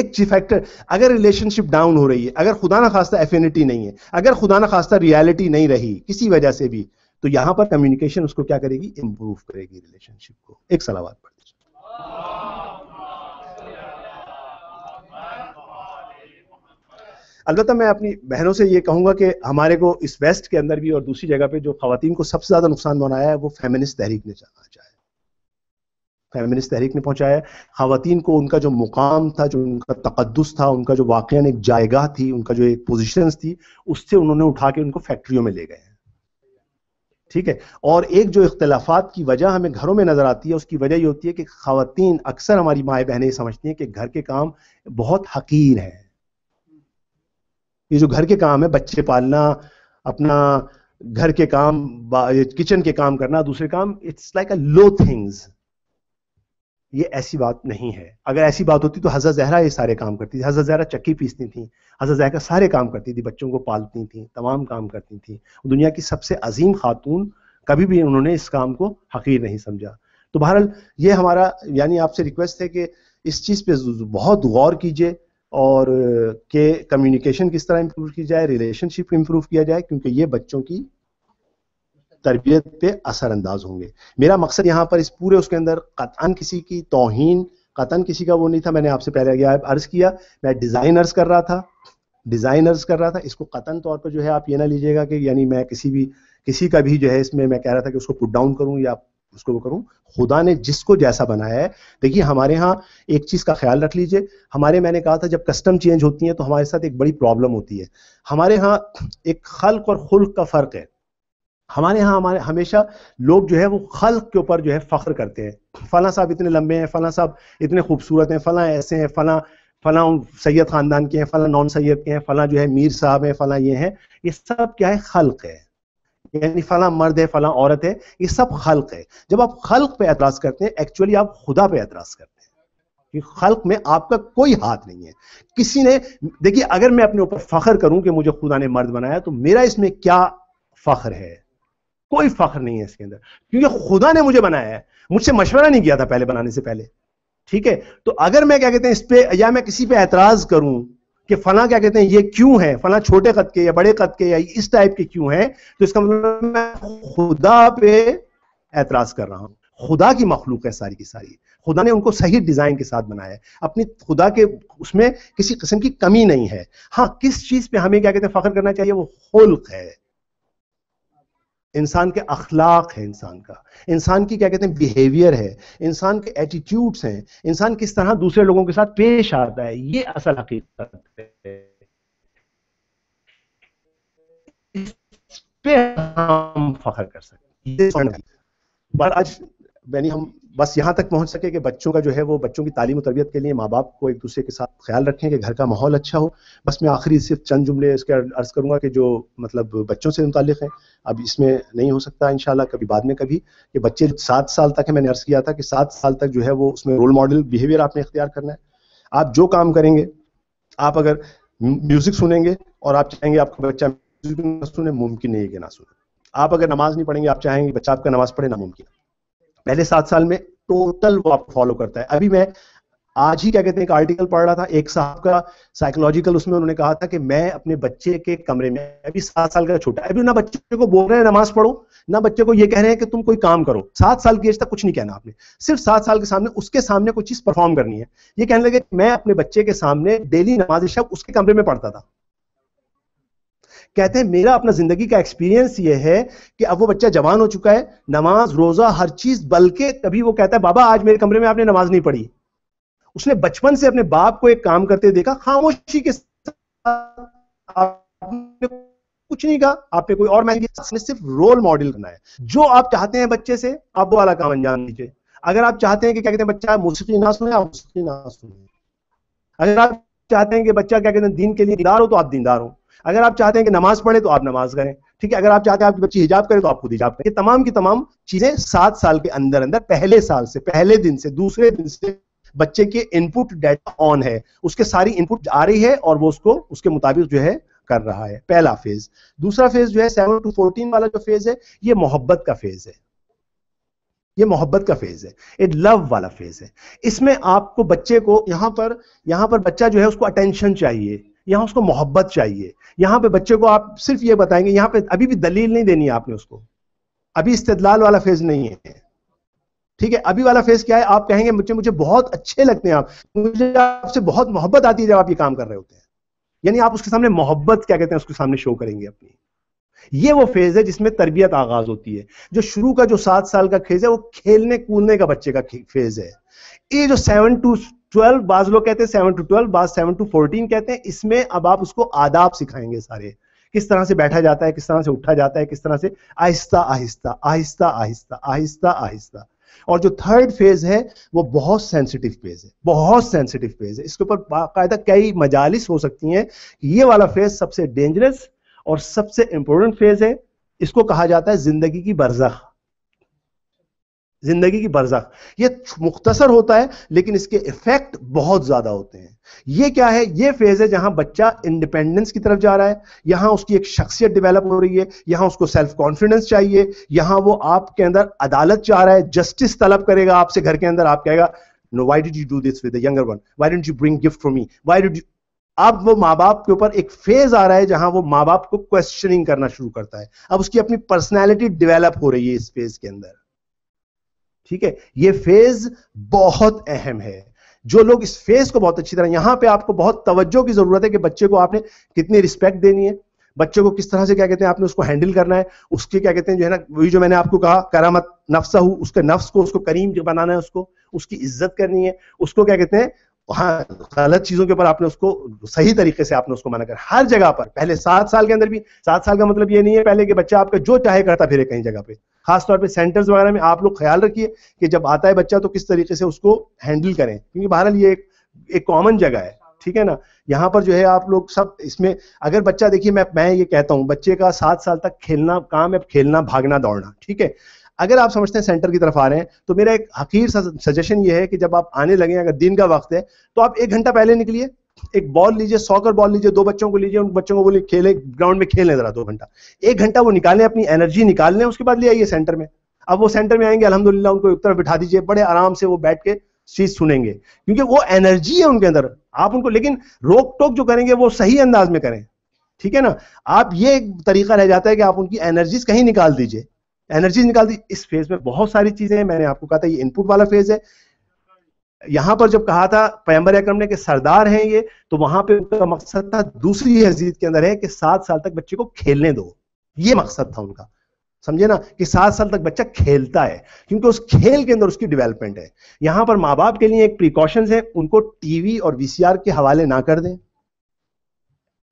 एक फैक्टर अगर रिलेशनशिप डाउन हो रही है अगर खुदा ना खास्ता एफिनिटी नहीं है अगर खुदा ना खास्ता रियलिटी नहीं रही किसी वजह से भी तो यहां पर कम्युनिकेशन उसको क्या करेगी इंप्रूव करेगी रिलेशनशिप को एक सलावाद अलबत्त मैं अपनी बहनों से ये कहूँगा कि हमारे को इस वेस्ट के अंदर भी और दूसरी जगह पे जो खातन को सबसे ज़्यादा नुकसान बनाया है वो फेमिनिस्ट तहरीक ने पहुँचाया फेमिनिस्ट तहरीक ने पहुँचाया खातन को उनका जो मुकाम था जो उनका तकदस था उनका जो वाक़ एक जायगा थी उनका जो एक पोजिशन थी उससे उन्होंने उठा के उनको फैक्ट्रियों में ले गए ठीक है और एक जो इख्तलाफात की वजह हमें घरों में नज़र आती है उसकी वजह ये होती है कि खातन अक्सर हमारी माए बहनें समझती हैं कि घर के काम बहुत हकीर हैं ये जो घर के काम है बच्चे पालना अपना घर के काम किचन के काम करना दूसरे काम it's like a low things ये ऐसी बात नहीं है अगर ऐसी बात होती तो हजरत जहरा ये सारे काम करती थी हजरत जहरा चक्की पीसती थी हजरत जहरा सारे काम करती थी बच्चों को पालती थी तमाम काम करती थी दुनिया की सबसे अजीम खातून कभी भी उन्होंने इस काम को हकीर नहीं समझा तो बहरहाल ये हमारा यानी आपसे रिक्वेस्ट है कि इस चीज़ पे बहुत गौर कीजिए और के कम्युनिकेशन किस तरह इम्प्रूव की जाए रिलेशनशिप इम्प्रूव किया जाए क्योंकि ये बच्चों की तरबियत पे असरअंदाज होंगे मेरा मकसद यहाँ पर इस पूरे उसके अंदर कतान किसी की तोहन कतन किसी का वो नहीं था मैंने आपसे पहले अर्ज किया मैं डिज़ाइनर्स कर रहा था डिज़ाइनर्स कर रहा था इसको कतन तौर पर जो है आप ये ना लीजिएगा कि यानी मैं किसी भी किसी का भी जो है इसमें मैं कह रहा था कि उसको पुट डाउन करूँ या उसको वो करूं खुदा ने जिसको जैसा बनाया है देखिए हमारे यहाँ एक चीज़ का ख्याल रख लीजिए हमारे मैंने कहा था जब कस्टम चेंज होती है तो हमारे साथ एक बड़ी प्रॉब्लम होती है हमारे यहाँ एक खल्क और खुल्क का फ़र्क है हमारे यहाँ हमारे हमेशा लोग जो है वो खल्क के ऊपर जो है फ़ख्र करते हैं फला साहब इतने लंबे हैं फला साहब इतने खूबसूरत हैं फला ऐसे हैं फला फला सैयद ख़ानदान के हैं फला नॉन सैयद के हैं फला जो है मीर साहब हैं फला ये हैं ये सब क्या है खल्क है यानी फला मर्द है फला औरत है ये सब खल्क है जब आप खल्क पे एतराज करते हैं एक्चुअली आप खुदा पे एतराज करते हैं कि खल्क में आपका कोई हाथ नहीं है किसी ने देखिए अगर मैं अपने ऊपर फख्र करूं कि मुझे खुदा ने मर्द बनाया तो मेरा इसमें क्या फख्र है कोई फख्र नहीं है इसके अंदर क्योंकि खुदा ने मुझे बनाया है मुझसे मशवरा नहीं किया था पहले बनाने से पहले ठीक है तो अगर मैं क्या कहते हैं इस पर या मैं किसी पर एतराज करूं कि फला क्या कहते हैं ये क्यों है फला छोटे कद के या बड़े कद के या इस टाइप के क्यों है तो इसका मतलब मैं खुदा पे एतराज कर रहा हूँ खुदा की मखलूक है सारी की सारी खुदा ने उनको सही डिजाइन के साथ बनाया है अपनी खुदा के उसमें किसी किस्म की कमी नहीं है हाँ किस चीज पे हमें क्या कहते हैं फख्र करना चाहिए वो खुल्क है इंसान के अखलाक है इंसान का इंसान की क्या कहते हैं बिहेवियर है इंसान के एटीट्यूड्स हैं इंसान किस तरह दूसरे लोगों के साथ पेश आता है ये असल हकीकत है पे हम फखर कर सकते हैं बट आज यानी हम बस यहाँ तक पहुँच सके कि बच्चों का जो है वो बच्चों की तालीम तरबियत के लिए माँ बाप को एक दूसरे के साथ ख्याल रखें कि घर का माहौल अच्छा हो बस मैं आखिरी सिर्फ चंद जुमले इसके अर्ज करूँगा कि जो मतलब बच्चों से मुतल है अब इसमें नहीं हो सकता इन कभी बाद में कभी कि बच्चे सात साल तक है मैंने अर्ज किया था कि सात साल तक जो है वो उसमें रोल मॉडल बिहेवियर आपने इख्तियार करना है आप जो काम करेंगे आप अगर म्यूजिक सुनेंगे और आप चाहेंगे आपका बच्चा म्यूजिक सुने मुमकिन नहीं है कि ना सुने आप अगर नमाज नहीं पढ़ेंगे आप चाहेंगे बच्चा आपका नमाज पढ़े नामुमकिन है पहले सात साल में टोटल वो आपको फॉलो करता है अभी मैं आज ही क्या कहते हैं एक आर्टिकल पढ़ रहा था एक साहब का साइकोलॉजिकल उसमें उन्होंने कहा था कि मैं अपने बच्चे के कमरे में अभी सात साल का छोटा अभी ना बच्चे को बोल रहे हैं नमाज पढ़ो ना बच्चे को ये कह रहे हैं कि तुम कोई काम करो सात साल की एज तक कुछ नहीं कहना आपने सिर्फ सात साल के सामने उसके सामने कोई चीज परफॉर्म करनी है ये कहने लगे मैं अपने बच्चे के सामने डेली नमाज शब उसके कमरे में पढ़ता था कहते हैं मेरा अपना जिंदगी का एक्सपीरियंस ये है कि अब वो बच्चा जवान हो चुका है नमाज रोजा हर चीज बल्कि तभी वो कहता है बाबा आज मेरे कमरे में आपने नमाज नहीं पढ़ी उसने बचपन से अपने बाप को एक काम करते देखा खामोशी के आपने कुछ नहीं कहा आपने कोई और मैंने सिर्फ रोल मॉडल करना है जो आप चाहते हैं बच्चे से आप वो वाला काम अंजाम दीजिए अगर आप चाहते हैं कि क्या कहते हैं बच्चा मुस्की ना सुने आप मुस्की ना सुने अगर आप चाहते हैं कि बच्चा क्या कहते हैं दिन के लिए दीदार हो तो आप दीदार हो अगर आप चाहते हैं कि नमाज पढ़े तो आप नमाज करें ठीक है अगर आप चाहते हैं आपकी बच्ची हिजाब करे तो आप खुद हिजाब करें तमाम की तमाम चीजें सात साल के अंदर अंदर पहले साल से पहले दिन से दूसरे दिन से बच्चे के इनपुट डेटा ऑन है उसके सारी इनपुट आ रही है और वो उसको उसके मुताबिक जो है कर रहा है पहला फेज दूसरा फेज जो है सेवन टू फोर्टीन वाला जो फेज है ये मोहब्बत का फेज है ये मोहब्बत का फेज है ये लव वाला फेज है इसमें आपको बच्चे को यहां पर यहां पर बच्चा जो है उसको अटेंशन चाहिए यहां उसको मोहब्बत चाहिए यहाँ पे बच्चे को आप सिर्फ ये बताएंगे यहां पे अभी भी दलील नहीं देनी है आपने उसको अभी इस्तेदलाल वाला फेज नहीं है ठीक है अभी वाला फेज क्या है आप कहेंगे मुझे मुझे बहुत अच्छे लगते हैं आप मुझे आपसे बहुत मोहब्बत आती है जब आप ये काम कर रहे होते हैं यानी आप उसके सामने मोहब्बत क्या कहते हैं उसके सामने शो करेंगे अपनी ये वो फेज है जिसमें तरबियत आगाज होती है जो शुरू का जो सात साल का फेज है वो खेलने कूदने का बच्चे का फेज है ये जो सेवन टू ट्वेल्व बाज लोग कहते हैं सेवन टू ट्वेल्व बाज सेवन टू फोर्टीन कहते हैं इसमें अब आप उसको आदाब सिखाएंगे सारे किस तरह से बैठा जाता है किस तरह से उठा जाता है किस तरह से आहिस्ता आहिस्ता आहिस्ता आहिस्ता आहिस्ता आहिस्ता और जो थर्ड फेज है वो बहुत सेंसिटिव फेज है बहुत सेंसिटिव फेज है इसके ऊपर बाकायदा कई मजालिस हो सकती हैं ये वाला फेज सबसे डेंजरस और सबसे इंपॉर्टेंट फेज है इसको कहा जाता है जिंदगी की बरजा जिंदगी की बरजा ये मुख्तसर होता है लेकिन इसके इफेक्ट बहुत ज्यादा होते हैं ये क्या है ये फेज है जहां बच्चा इंडिपेंडेंस की तरफ जा रहा है यहां उसकी एक शख्सियत डेवलप हो रही है यहां उसको सेल्फ कॉन्फिडेंस चाहिए यहां वो आपके अंदर अदालत चाह रहा है जस्टिस तलब करेगा आपसे घर के अंदर आप कहेगा no why did you do this with younger one why did you bring gift for me why did you अब वो माँ बाप के ऊपर एक फेज आ रहा है जहां वो माँ बाप को क्वेश्चनिंग करना शुरू करता है अब उसकी अपनी पर्सनैलिटी डिवेलप हो रही है इस फेज के अंदर ठीक है ये फेज बहुत अहम है जो लोग इस फेज को बहुत अच्छी तरह यहां पे आपको बहुत तवज्जो की जरूरत है कि बच्चे को आपने कितनी रिस्पेक्ट देनी है बच्चे को किस तरह से क्या कहते हैं आपने उसको हैंडल करना है उसके क्या कहते हैं जो है ना वही जो मैंने आपको कहा करामत नफ्सा हूं उसके नफ्स को उसको करीम बनाना है उसको उसकी इज्जत करनी है उसको क्या कहते हैं तो हाँ गलत चीजों के ऊपर आपने उसको सही तरीके से आपने उसको माना कर हर जगह पर पहले सात साल के अंदर भी सात साल का मतलब ये नहीं है पहले कि बच्चा आपका जो चाहे करता फिरे कहीं जगह पे खासतौर पे सेंटर्स वगैरह में आप लोग ख्याल रखिए कि जब आता है बच्चा तो किस तरीके से उसको हैंडल करें क्योंकि बहरहाल ये एक, एक कॉमन जगह है ठीक है ना यहाँ पर जो है आप लोग सब इसमें अगर बच्चा देखिए मैं मैं ये कहता हूँ बच्चे का सात साल तक खेलना काम है खेलना भागना दौड़ना ठीक है अगर आप समझते हैं सेंटर की तरफ आ रहे हैं तो मेरा एक हकीर सजेशन ये है कि जब आप आने लगे अगर दिन का वक्त है तो आप एक घंटा पहले निकलिए एक बॉल लीजिए सॉकर बॉल लीजिए दो बच्चों को लीजिए उन बच्चों को बोलिए खेले ग्राउंड में खेलें जरा दो घंटा एक घंटा वो निकालें अपनी एनर्जी निकाल लें उसके बाद ले आइए सेंटर में अब वो सेंटर में आएंगे अलहमदुल्ला उनको एक तरफ बिठा दीजिए बड़े आराम से वो बैठ के चीज सुनेंगे क्योंकि वो एनर्जी है उनके अंदर आप उनको लेकिन रोक टोक जो करेंगे वो सही अंदाज में करें ठीक है ना आप ये एक तरीका रह जाता है कि आप उनकी एनर्जीज कहीं निकाल दीजिए एनर्जी निकाल दी इस फेज में बहुत सारी चीजें हैं मैंने आपको कहा था ये इनपुट वाला फेज है यहां पर जब कहा था पैम्बर अक्रम ने कि सरदार हैं ये तो वहां पे उनका मकसद था दूसरी हजीत के अंदर है कि सात साल तक बच्चे को खेलने दो ये मकसद था उनका समझे ना कि सात साल तक बच्चा खेलता है क्योंकि उस खेल के अंदर उसकी डेवलपमेंट है यहां पर माँ बाप के लिए एक प्रिकॉशंस है उनको टीवी और वीसीआर के हवाले ना कर दें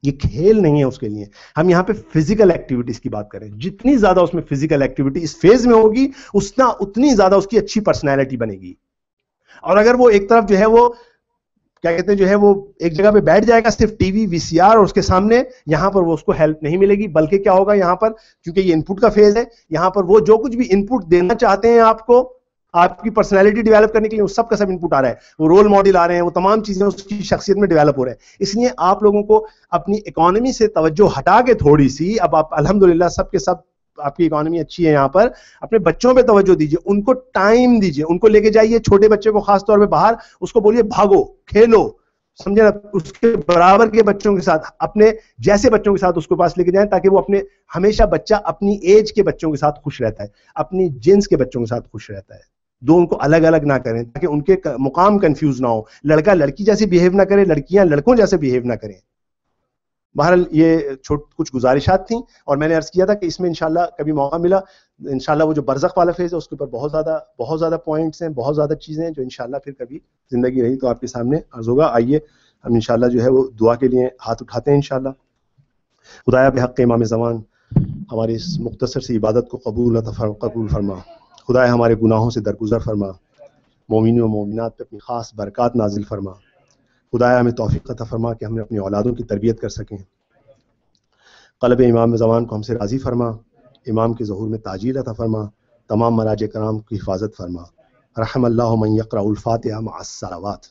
ये खेल नहीं है उसके लिए हम यहाँ पे फिजिकल एक्टिविटीज की बात करें जितनी ज्यादा उसमें फिजिकल एक्टिविटी इस फेज में होगी उतना उतनी ज्यादा उसकी अच्छी पर्सनैलिटी बनेगी और अगर वो एक तरफ जो है वो क्या कहते हैं जो है वो एक जगह पे बैठ जाएगा सिर्फ टीवी वीसीआर और उसके सामने यहां पर वो उसको हेल्प नहीं मिलेगी बल्कि क्या होगा यहां पर क्योंकि ये इनपुट का फेज है यहां पर वो जो कुछ भी इनपुट देना चाहते हैं आपको आपकी पर्सनैलिटी डेवलप करने के लिए उस सब सब इनपुट आ रहा है वो रोल मॉडल आ रहे हैं वो तमाम चीजें उसकी शख्सियत में डेवलप हो रहे हैं इसलिए आप लोगों को अपनी इकोनॉमी से तवज्जो हटा के थोड़ी सी अब आप अलहमदुल्ला सब के सब आपकी इकोनॉमी अच्छी है यहाँ पर अपने बच्चों पे तवज्जो दीजिए उनको टाइम दीजिए उनको लेके जाइए छोटे बच्चे को खासतौर पर बाहर उसको बोलिए भागो खेलो समझे ना उसके बराबर के बच्चों के साथ अपने जैसे बच्चों के साथ उसको पास लेके जाएं ताकि वो अपने हमेशा बच्चा अपनी एज के बच्चों के साथ खुश रहता है अपनी जेंस के बच्चों के साथ खुश रहता है दो उनको अलग अलग ना करें ताकि उनके मुकाम कंफ्यूज ना हो लड़का लड़की जैसे बिहेव ना करे लड़कियां लड़कों जैसे बिहेव ना करें बहरहाल ये छोट कुछ गुजारिशात थी और मैंने अर्ज किया था कि इसमें इनशाला कभी मौका मिला इनशाला वो जो बरसक वाला फेज है उसके ऊपर बहुत ज़्यादा बहुत ज़्यादा पॉइंट्स हैं बहुत ज़्यादा चीज़ें हैं जो इनशाला फिर कभी ज़िंदगी रही तो आपके सामने अर्ज होगा आइए हम इनशाला जो है वो दुआ के लिए हाथ उठाते हैं इनशाला खुदाया हक़ इमाम जमान हमारी इस मुख्तर सी इबादत को कबूल कबूल फरमा खुदा हमारे गुनाहों से दरगुजर फरमा मोमिन व मोमिनत पर अपनी ख़ास बरक़ात नाजिल फरमा खुदा हमें तोफ़ी कथा फरमा कि हमें अपनी औलादों की तरबियत कर सकें कलब इमाम जमान को हमसे राज़ी फरमा इमाम के जहूर में ताजीर अता फरमा तमाम मराज कराम की हिफाजत फरमा रहमल्ला मैक़राफ़ात मसलावात